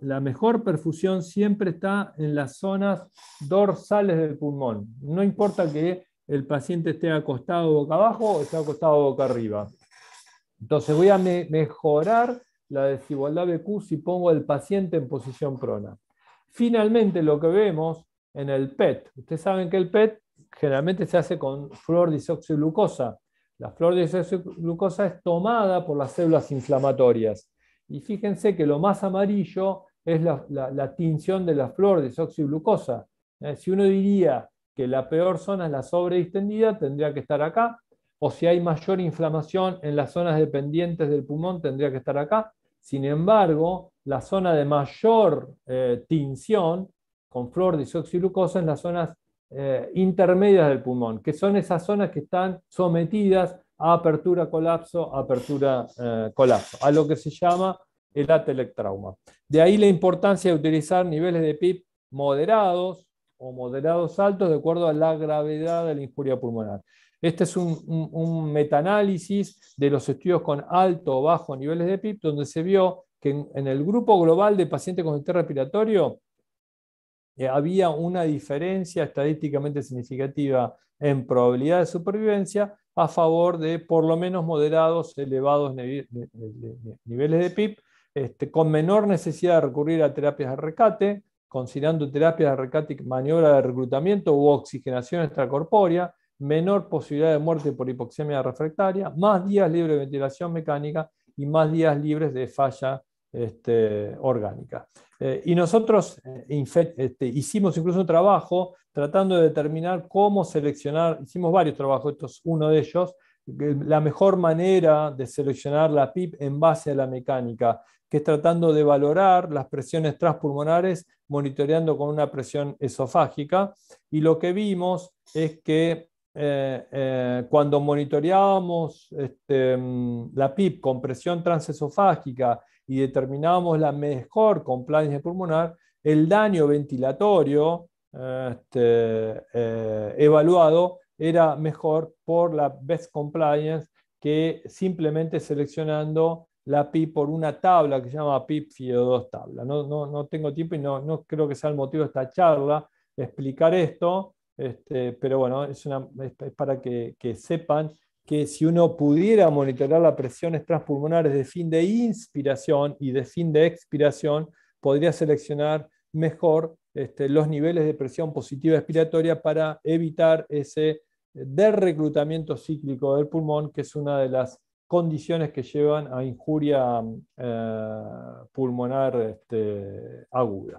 la mejor perfusión siempre está en las zonas dorsales del pulmón. No importa que el paciente esté acostado boca abajo o esté acostado boca arriba. Entonces voy a mejorar la desigualdad de Q si pongo al paciente en posición prona. Finalmente, lo que vemos en el PET, ustedes saben que el PET generalmente se hace con flor disoxiglucosa. La flor disoxiglucosa es tomada por las células inflamatorias. Y fíjense que lo más amarillo es la, tinción de la flor disoxiglucosa. Eh, si uno diría que la peor zona es la sobredistendida, tendría que estar acá, o si hay mayor inflamación en las zonas dependientes del pulmón, tendría que estar acá. Sin embargo, la zona de mayor eh, tinción con flor, disoxilucosa en las zonas eh, intermedias del pulmón, que son esas zonas que están sometidas a apertura, colapso, apertura, eh, colapso, a lo que se llama el atelectrauma. De ahí la importancia de utilizar niveles de PIP moderados o moderados altos de acuerdo a la gravedad de la injuria pulmonar. Este es un, un, metaanálisis de los estudios con alto o bajo niveles de PIP, donde se vio que en, el grupo global de pacientes con estrés respiratorio eh, había una diferencia estadísticamente significativa en probabilidad de supervivencia a favor de por lo menos moderados, elevados niveles de PIB, este, con menor necesidad de recurrir a terapias de recate, considerando terapias de rescate maniobra de reclutamiento u oxigenación extracorpórea, menor posibilidad de muerte por hipoxemia refractaria, más días libres de ventilación mecánica y más días libres de falla este, orgánica. Eh, y nosotros eh, este, hicimos incluso un trabajo tratando de determinar cómo seleccionar, hicimos varios trabajos, esto uno de ellos, la mejor manera de seleccionar la PIP en base a la mecánica, que es tratando de valorar las presiones transpulmonares monitoreando con una presión esofágica. Y lo que vimos es que eh, eh, cuando monitoreábamos este, mm, la PIP con presión transesofágica y determinábamos la mejor compliance pulmonar, el daño ventilatorio este, eh, evaluado era mejor por la best compliance que simplemente seleccionando la PIP por una tabla que se llama PIP FIO2 tabla. No, no, tengo tiempo y no, no creo que sea el motivo de esta charla explicar esto, este, pero bueno, es, para que, sepan que si uno pudiera monitorar las presiones transpulmonares de fin de inspiración y de fin de expiración, podría seleccionar mejor este, los niveles de presión positiva expiratoria para evitar ese derreclutamiento cíclico del pulmón, que es una de las condiciones que llevan a injuria eh, pulmonar este, aguda.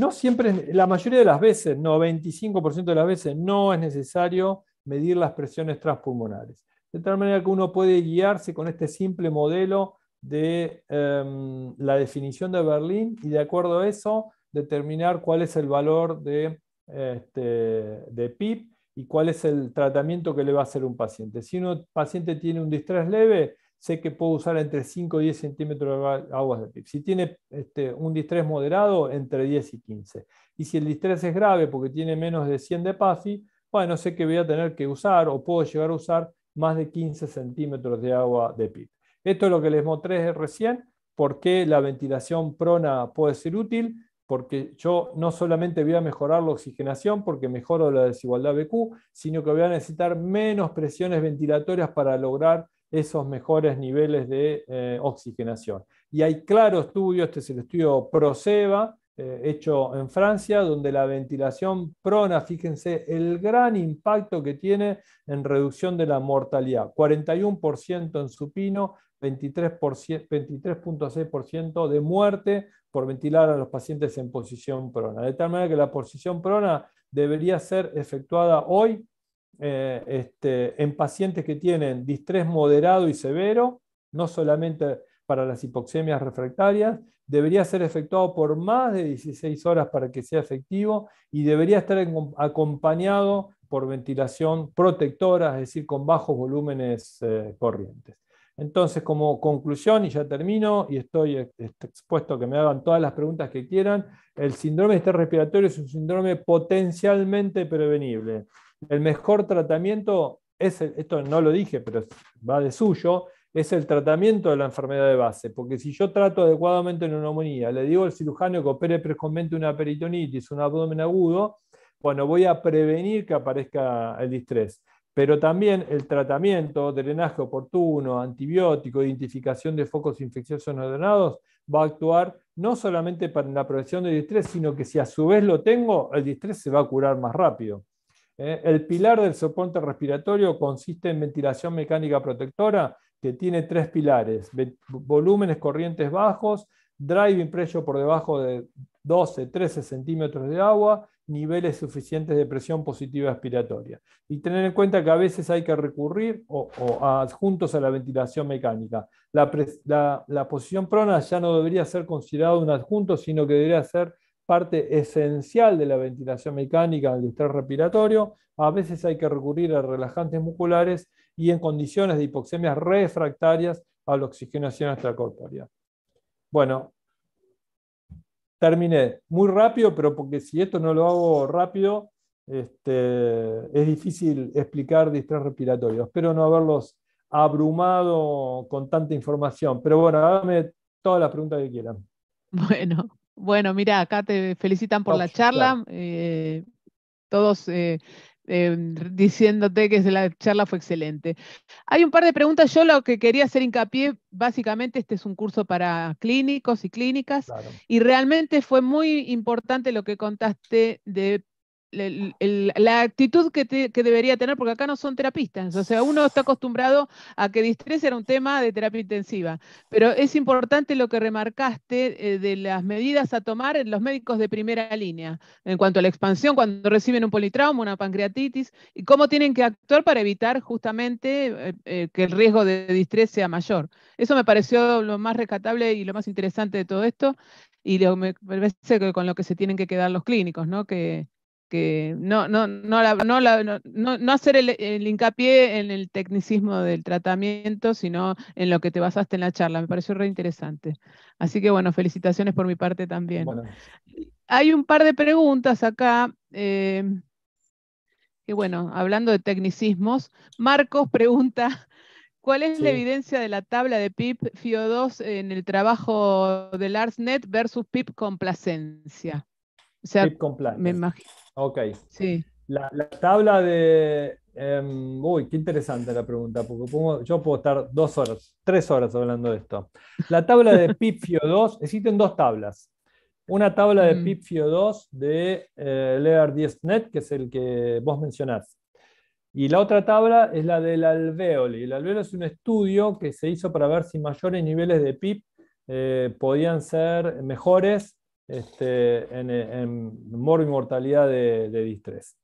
No siempre, la mayoría de las veces, 95% de las veces, no es necesario medir las presiones transpulmonares. De tal manera que uno puede guiarse con este simple modelo de em, la definición de Berlín y de acuerdo a eso determinar cuál es el valor de, este, de PIB y cuál es el tratamiento que le va a hacer un paciente. Si un paciente tiene un distrés leve, sé que puedo usar entre 5 y 10 centímetros de agua de PIB. Si tiene este, un distrés moderado, entre 10 y 15. Y si el distrés es grave porque tiene menos de 100 de PASI, bueno, sé que voy a tener que usar o puedo llegar a usar más de 15 centímetros de agua de PIB. Esto es lo que les mostré recién, porque la ventilación prona puede ser útil, porque yo no solamente voy a mejorar la oxigenación porque mejoro la desigualdad BQ, sino que voy a necesitar menos presiones ventilatorias para lograr esos mejores niveles de eh, oxigenación. Y hay claro estudio, este es el estudio Proceba, eh, hecho en Francia, donde la ventilación prona, fíjense el gran impacto que tiene en reducción de la mortalidad, 41% en supino, 23.6% de muerte por ventilar a los pacientes en posición prona. De tal manera que la posición prona debería ser efectuada hoy eh, este, en pacientes que tienen distrés moderado y severo, no solamente para las hipoxemias refractarias, debería ser efectuado por más de 16 horas para que sea efectivo y debería estar acompañado por ventilación protectora, es decir, con bajos volúmenes eh, corrientes. Entonces, como conclusión, y ya termino, y estoy este, expuesto a que me hagan todas las preguntas que quieran, el síndrome de estrés respiratorio es un síndrome potencialmente prevenible. El mejor tratamiento es, esto no lo dije, pero va de suyo, es el tratamiento de la enfermedad de base, porque si yo trato adecuadamente una neumonía, le digo al cirujano que opere precozmente una peritonitis, un abdomen agudo, bueno, voy a prevenir que aparezca el distrés. Pero también el tratamiento, drenaje oportuno, antibiótico, identificación de focos infecciosos no drenados, va a actuar no solamente para la prevención del distrés, sino que si a su vez lo tengo, el distrés se va a curar más rápido. ¿eh? el pilar del soporte respiratorio consiste en ventilación mecánica protectora que tiene tres pilares, volúmenes corrientes bajos, driving pressure por debajo de 12-13 centímetros de agua, niveles suficientes de presión positiva respiratoria. Y tener en cuenta que a veces hay que recurrir o, adjuntos a la ventilación mecánica. La, la, posición prona ya no debería ser considerada un adjunto, sino que debería ser parte esencial de la ventilación mecánica del distrés respiratorio. A veces hay que recurrir a relajantes musculares y en condiciones de hipoxemias refractarias a la oxigenación extracorpórea. Bueno, terminé muy rápido, pero porque si esto no lo hago rápido, este, es difícil explicar distrés respiratorio. Espero no haberlos abrumado con tanta información, pero bueno, háganme todas las preguntas que quieran. *laughs* Bueno, bueno, mira, acá te felicitan por la charla. Eh, todos eh, em, diciéndote que la charla fue excelente. Hay un par de preguntas. Yo lo que quería hacer hincapié, básicamente este es un curso para clínicos y clínicas y realmente fue muy importante lo que contaste de la actitud que, debería tener, porque acá no son terapistas, o sea, uno está acostumbrado a que distrés era un tema de terapia intensiva, pero es importante lo que remarcaste eh, de las medidas a tomar en los médicos de primera línea, en cuanto a la expansión, cuando reciben un politrauma, una pancreatitis, y cómo tienen que actuar para evitar justamente eh, eh, que el riesgo de distrés sea mayor. Eso me pareció lo más rescatable y lo más interesante de todo esto, y me parece que con lo que se tienen que quedar los clínicos, ¿no? Que, no, no, no, no, no, no, hacer el, hincapié en el tecnicismo del tratamiento, sino en lo que te basaste en la charla. Me pareció re interesante. Así que bueno, felicitaciones por mi parte también. Hay un par de preguntas acá. y eh, bueno, hablando de tecnicismos, Marcos pregunta, ¿Cuál es la evidencia de la tabla de PIP FIO2 en el trabajo de LarsNet versus PIP complacencia? O sea, me imagino. Ok. Sí. La, tabla de... Em, uy, qué interesante la pregunta, porque yo puedo estar dos horas, tres horas hablando de esto. La tabla de *laughs* PIPFIO 2, existen dos tablas. Una tabla de mm. PIPFIO 2 de eh, Lear 10net, que es el que vos mencionás. Y la otra tabla es la del Alveoli. el Alveoli es un estudio que se hizo para ver si mayores niveles de PIP eh, podían ser mejores este, en, en, mortalidad de, distrés.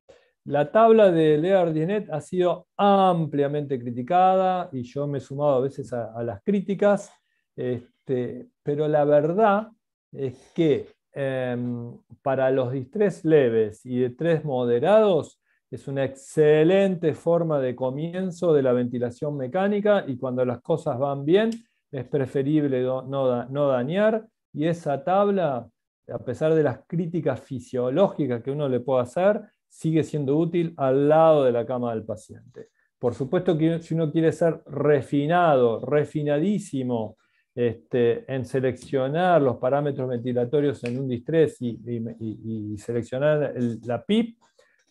La tabla de Leardinet ha sido ampliamente criticada y yo me he sumado a veces a, las críticas, este, pero la verdad es que em, para los distrés leves y de moderados es una excelente forma de comienzo de la ventilación mecánica y cuando las cosas van bien es preferible no dañar y esa tabla a pesar de las críticas fisiológicas que uno le pueda hacer, sigue siendo útil al lado de la cama del paciente. Por supuesto que si uno quiere ser refinado, refinadísimo este, en seleccionar los parámetros ventilatorios en un distrés y, seleccionar la PIP,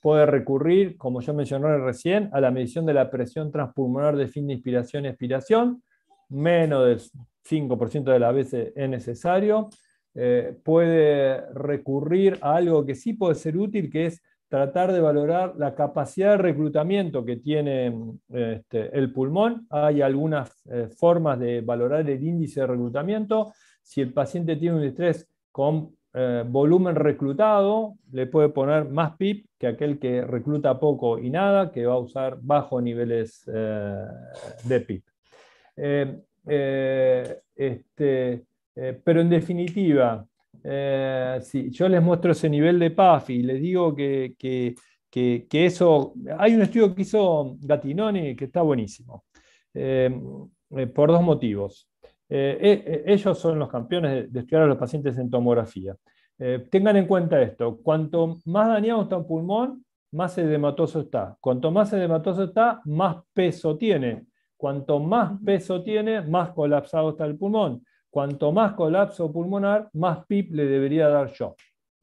puede recurrir, como yo mencioné recién, a la medición de la presión transpulmonar de fin de inspiración-expiración, menos del 5% de las veces es necesario. Eh, puede recurrir a algo que sí puede ser útil, que es tratar de valorar la capacidad de reclutamiento que tiene este, el pulmón. Hay algunas eh, formas de valorar el índice de reclutamiento. Si el paciente tiene un estrés con eh, volumen reclutado, le puede poner más PIP que aquel que recluta poco y nada, que va a usar bajos niveles de PIP. Este, eh, pero en definitiva, eh, si yo les muestro ese nivel de PAF y les digo que, eso, hay un estudio que hizo Gatinoni que está buenísimo, eh, por dos motivos. ellos son los campeones de, de, estudiar a los pacientes en tomografía. tengan en cuenta esto, cuanto más dañado está un pulmón, más edematoso está. Cuanto más edematoso está, más peso tiene. Cuanto más peso tiene, más colapsado está el pulmón. Cuanto más colapso pulmonar, más PIP le debería dar yo.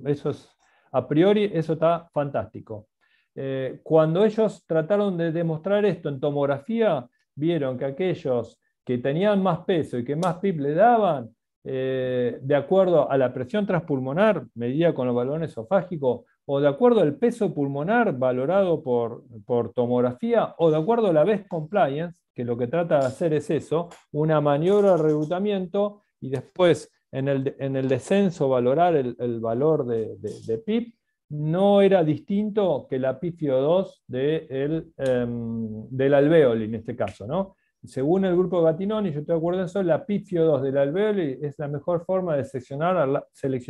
Eso es, a priori, eso está fantástico. Eh, cuando ellos trataron de demostrar esto en tomografía, vieron que aquellos que tenían más peso y que más PIB le daban, eh, de acuerdo a la presión transpulmonar medida con los balones esofágicos, o de acuerdo al peso pulmonar valorado por, por tomografía, o de acuerdo a la best compliance, que lo que trata de hacer es eso, una maniobra de rebutamiento y después en el, descenso valorar el, valor de, de, PIB no era distinto que la PIFIO 2 de el, em, del alveoli en este caso. ¿no? Según el grupo Gatinoni, yo estoy de acuerdo en eso, la PIFIO 2 del alveoli es la mejor forma de seleccionar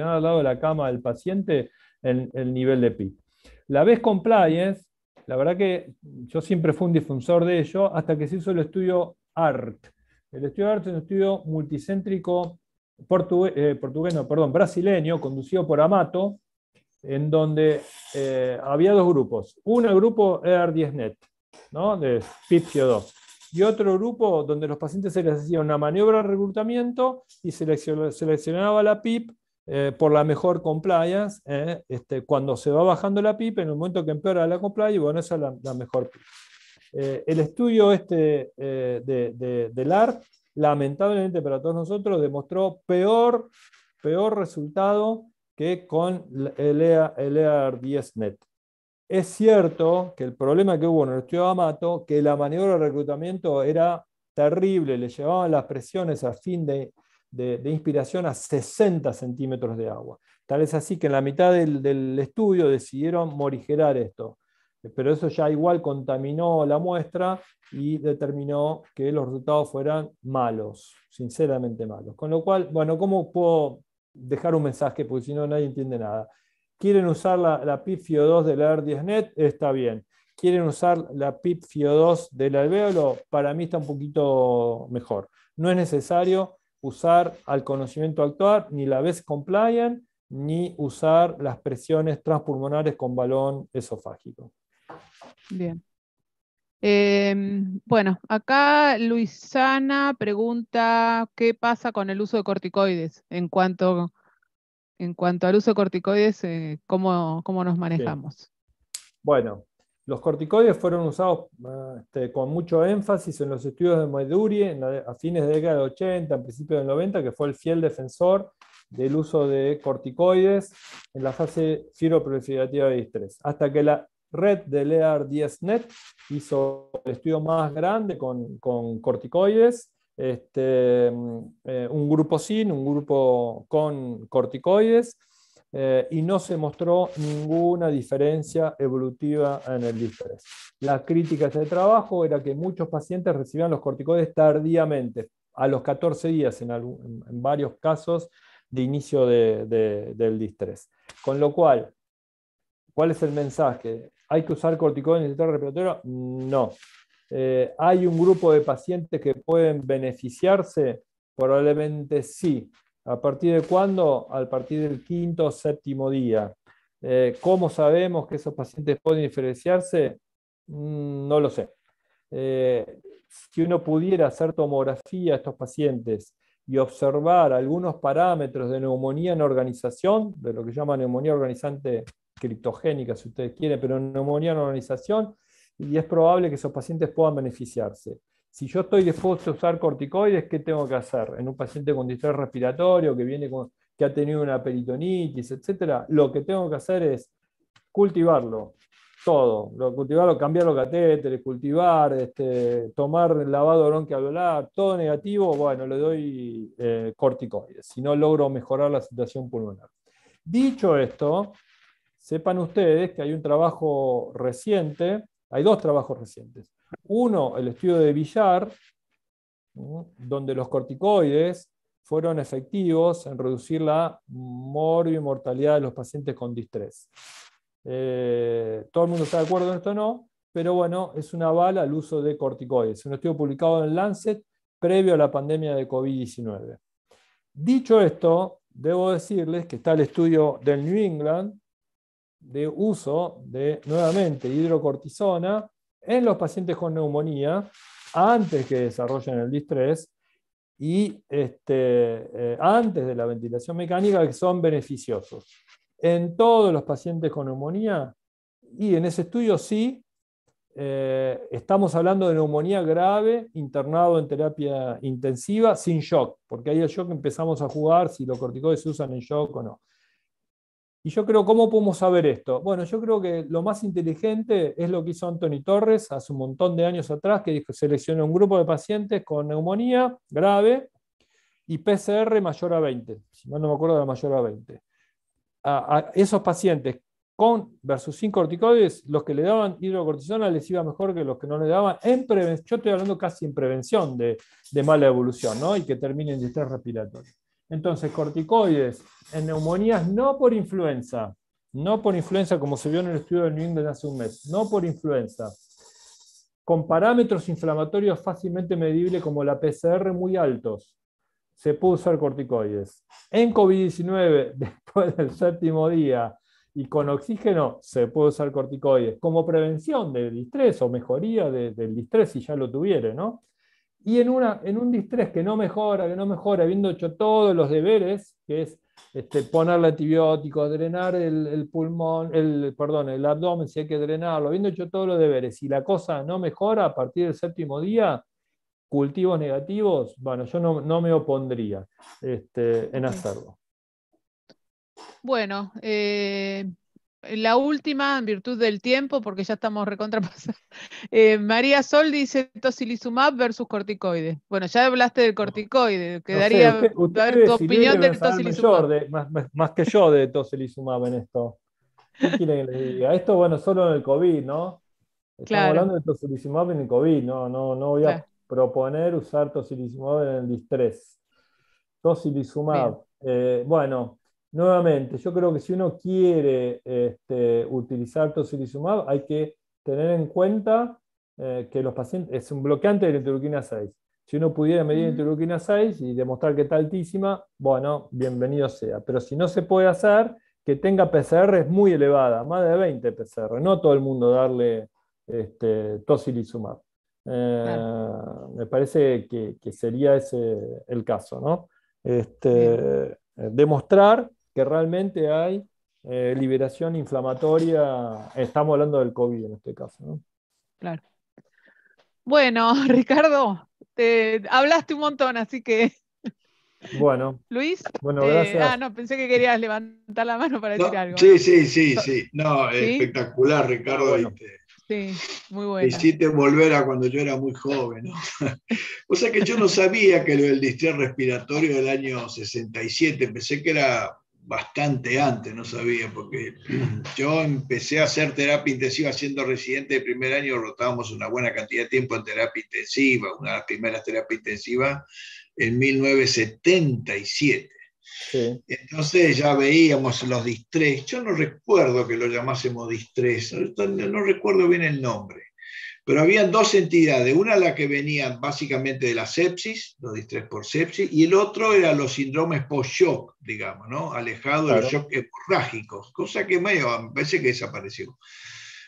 al lado de la cama del paciente el, el nivel de PIB. La vez compliance la verdad que yo siempre fui un difusor de ello hasta que se hizo el estudio ART. El estudio ART es un estudio multicéntrico eh, portugués, perdón, brasileño, conducido por Amato, en donde eh, había dos grupos. el grupo ER10NET, ¿no? de co 2 y otro grupo donde los pacientes se les hacía una maniobra de reclutamiento y seleccionaba la PIP eh, por la mejor compliance, eh, este, cuando se va bajando la PIP, en el momento que empeora la compliance, bueno, esa es la, mejor eh, el estudio este, eh, de, de, del ART, lamentablemente para todos nosotros, demostró peor, peor resultado que con el, 10 e e net Es cierto que el problema que hubo en el estudio de Amato, que la maniobra de reclutamiento era terrible, le llevaban las presiones a fin de, de, inspiración a 60 centímetros de agua. Tal es así que en la mitad del, estudio decidieron morigerar esto, pero eso ya igual contaminó la muestra y determinó que los resultados fueran malos, sinceramente malos. Con lo cual, bueno, ¿cómo puedo dejar un mensaje? Porque si no, nadie entiende nada. ¿Quieren usar la, PIP-FIO2 de la 10 net Está bien. ¿Quieren usar la PIP-FIO2 del alvéolo? Para mí está un poquito mejor. No es necesario usar al conocimiento actuar ni la vez compliant ni usar las presiones transpulmonares con balón esofágico. Bien. Em, bueno, acá Luisana pregunta qué pasa con el uso de corticoides en cuanto, en cuanto al uso de corticoides, eh, cómo, nos manejamos. Bueno, los corticoides fueron usados ah, este, con mucho énfasis en los estudios de Moeduri a fines de la década de 80, a principios del 90, que fue el fiel defensor del uso de corticoides en la fase firoproliferativa de estrés, hasta que la red de Lear 10 net hizo el estudio más grande con, corticoides, este, mm, eh, un grupo sin, un grupo con corticoides, eh, y no se mostró ninguna diferencia evolutiva en el distrés. La crítica de este trabajo era que muchos pacientes recibían los corticoides tardíamente, a los 14 días en, varios casos de inicio del distrés. Con lo cual, ¿cuál es el mensaje? ¿Hay que usar corticoides en el sistema respiratorio? No. Eh, ¿Hay un grupo de pacientes que pueden beneficiarse? Probablemente sí, ¿A partir de cuándo? A partir del quinto o séptimo día. Eh, ¿Cómo sabemos que esos pacientes pueden diferenciarse? Mm, no lo sé. Eh, si uno pudiera hacer tomografía a estos pacientes y observar algunos parámetros de neumonía en organización, de lo que llama neumonía organizante criptogénica, si ustedes quieren, pero neumonía en organización, y es probable que esos pacientes puedan beneficiarse si yo estoy dispuesto a usar corticoides, ¿qué tengo que hacer? En un paciente con distrés respiratorio que viene que ha tenido una peritonitis, etcétera, lo que tengo que hacer es cultivarlo, todo, lo, cultivarlo, cambiar los catéteres, cultivar, este, tomar lavado bronquialveolar, todo negativo, bueno, le doy eh, corticoides, si no logro mejorar la situación pulmonar. Dicho esto, sepan ustedes que hay un trabajo reciente, hay dos trabajos recientes. Uno, el estudio de Villar, donde los corticoides fueron efectivos en reducir la morbi-mortalidad de los pacientes con distrés. Eh, todo el mundo está de acuerdo en esto no, pero bueno, es una bala al uso de corticoides. Un estudio publicado en Lancet previo a la pandemia de COVID-19. Dicho esto, debo decirles que está el estudio del New England de uso de nuevamente hidrocortisona en los pacientes con neumonía antes que desarrollen el distrés y este, eh, antes de la ventilación mecánica que son beneficiosos. En todos los pacientes con neumonía, y en ese estudio sí, eh, estamos hablando de neumonía grave, internado en terapia intensiva, sin shock, porque ahí el shock empezamos a jugar si los corticoides se usan en shock o no. Y yo creo, ¿cómo podemos saber esto? Bueno, yo creo que lo más inteligente es lo que hizo Anthony Torres hace un montón de años atrás, que dijo seleccionó un grupo de pacientes con neumonía grave y PCR mayor a 20, si mal no me acuerdo de mayor a 20. A, esos pacientes con versus sin corticoides, los que le daban hidrocortisona les iba mejor que los que no le daban. yo estoy hablando casi en prevención de, mala evolución y que terminen de estrés respiratorio. Entonces, corticoides en neumonías no por influenza, no por influenza como se vio en el estudio de New England hace un mes, no por influenza, con parámetros inflamatorios fácilmente medibles como la PCR muy altos, se puede usar corticoides. En COVID-19, *laughs* después del séptimo día y con oxígeno, se puede usar corticoides como prevención del distrés o mejoría del distrés si ya lo tuviera, ¿no? Y en, una, en un distrés que no mejora, que no mejora, habiendo hecho todos los deberes, que es este, ponerle antibióticos, drenar el, pulmón, el, perdón, el abdomen si hay que drenarlo, habiendo hecho todos los deberes, si la cosa no mejora a partir del séptimo día, cultivos negativos, bueno, yo no, me opondría este, en hacerlo. Bueno, eh, la última, en virtud del tiempo, porque ya estamos recontrapasados. *laughs* Eh, María Sol dice tocilizumab versus corticoide. Bueno, ya hablaste del corticoide. Quedaría tu opinión del tocilizumab. más, que yo de tocilizumab en esto. ¿Qué quieren que les diga? Esto, bueno, solo en el COVID, ¿no? Estamos hablando de tocilizumab en el COVID, ¿no? No, no voy a proponer usar tocilizumab en el distrés. Tocilizumab. Eh, bueno, nuevamente, yo creo que si uno quiere este, utilizar tocilizumab, hay que tener en cuenta eh, que los pacientes, es un bloqueante de la interleuquina 6. Si uno pudiera medir interleuquina 6 y demostrar que está altísima, bueno, bienvenido sea. Pero si no se puede hacer, que tenga PCR es muy elevada, más de 20 PCR, no todo el mundo darle este, tocilizumab. Eh, me parece que, sería ese el caso, ¿no? Este, eh, demostrar que realmente hay eh, liberación inflamatoria, estamos hablando del COVID en este caso. Claro. Bueno, *laughs* Ricardo, te hablaste un montón, así que... *laughs* Bueno. Luis, bueno, gracias. Ah, no, pensé que querías levantar la mano para decir algo. Sí, sí, sí, sí. No, espectacular, Ricardo. Sí, muy bueno. Hiciste volver a cuando yo era muy joven. *laughs* o sea que yo no sabía que lo del distrés respiratorio del año 67, pensé que era bastante antes, no sabía, porque yo empecé a hacer terapia intensiva siendo residente de primer año, rotábamos una buena cantidad de tiempo en terapia intensiva, una de las primeras terapias intensivas en 1977. Entonces ya veíamos los distrés, yo no recuerdo que lo llamásemos distrés, no recuerdo bien el nombre, pero habían dos entidades, una la que venían básicamente de la sepsis, los distrés por sepsis, y el otro era los síndromes post-shock, digamos, ¿no? alejado de los shock hemorrágicos, cosa que me parece que desapareció.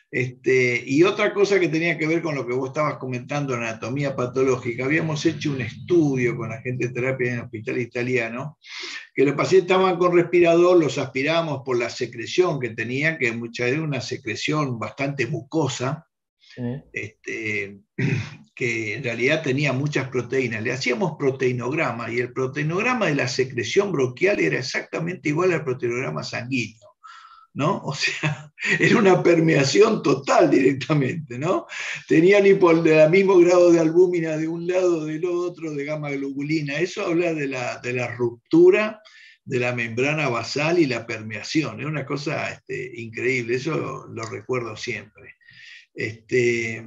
Este, y otra cosa que tenía que ver con lo que vos estabas comentando, anatomía patológica. Habíamos hecho un estudio con la gente de terapia en el hospital italiano, que los pacientes estaban con respirador, los aspirábamos por la secreción que tenían, que mucha era una secreción bastante mucosa, este, *clears throat* que en realidad tenía muchas proteínas. Le hacíamos proteinograma y el proteinograma de la secreción bronquial era exactamente igual al proteinograma sanguíneo. ¿No? *laughs* O sea, era una permeación total directamente, ¿no? Tenían el mismo grado de albúmina de un lado, del otro, de gama globulina. Eso habla de la, ruptura de la membrana basal y la permeación. Es una cosa este, increíble, eso lo recuerdo siempre. Este,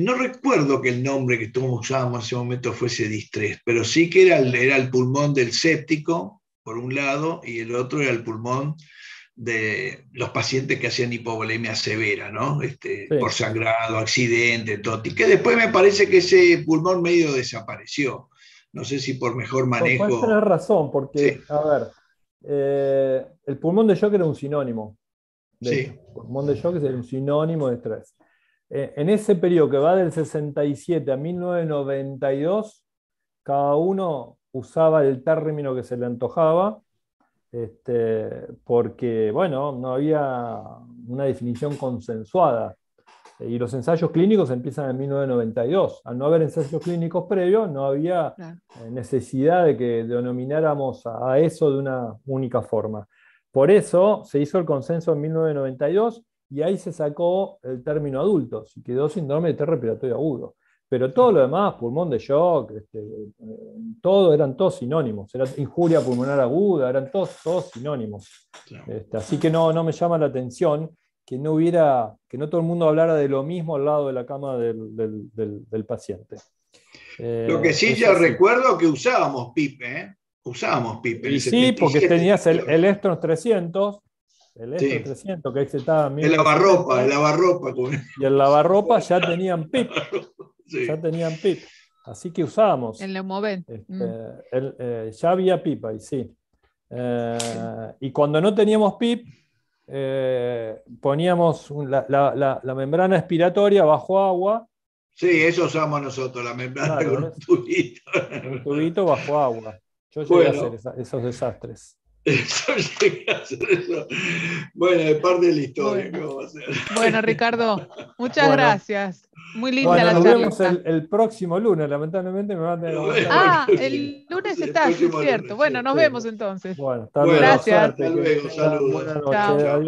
no recuerdo que el nombre que usábamos en ese momento fuese distrés, pero sí que era el, pulmón del séptico, por un lado, y el otro era el pulmón de los pacientes que hacían hipovolemia severa, ¿no? Este, por sangrado, accidente, todo. Y que después me parece que ese pulmón medio desapareció. No sé si por mejor manejo. Pues tener razón, porque, a ver, eh, el pulmón de shock era un sinónimo. sí. El pulmón de shock es un sinónimo de estrés. Eh, en ese periodo que va del 67 a 1992, cada uno usaba el término que se le antojaba, este, porque, bueno, no había una definición consensuada. Y los ensayos clínicos empiezan en 1992. Al no haber ensayos clínicos previos, no había eh, necesidad de que denomináramos a eso de una única forma. Por eso se hizo el consenso en 1992 y ahí se sacó el término adulto si quedó síndrome de test respiratorio agudo. Pero todo lo demás, pulmón de shock, este, todo eran todos sinónimos, era injuria pulmonar aguda, eran todos, todos sinónimos. Este, así que no, no me llama la atención que no hubiera, que no todo el mundo hablara de lo mismo al lado de la cama del, paciente. lo que eh, sí ya recuerdo que usábamos pipe ¿eh? Usábamos pipe sí, porque tenías el, el 300, el F300 sí. E que mirando. El lavarropa, el lavarropa. *laughs* Y el lavarropa ya *laughs* tenían pip. Ya tenían pip. Así que usábamos. En los Este, mm. el, eh, ya había pip ahí, sí. Eh, y cuando no teníamos pip, eh, poníamos la, la, membrana expiratoria bajo agua. Sí, eso usamos nosotros, la membrana con un tubito. Un tubito bajo agua. Yo llegué a hacer esos desastres. *laughs* Bueno, de parte de la historia. Bueno, Ricardo, muchas gracias. Muy linda la Nos vemos el, próximo lunes, lamentablemente me van a tener Ah, el lunes está, es cierto. bueno, nos vemos entonces. Bueno, hasta luego. Gracias. Hasta luego, saludos. Buenas noches, adiós.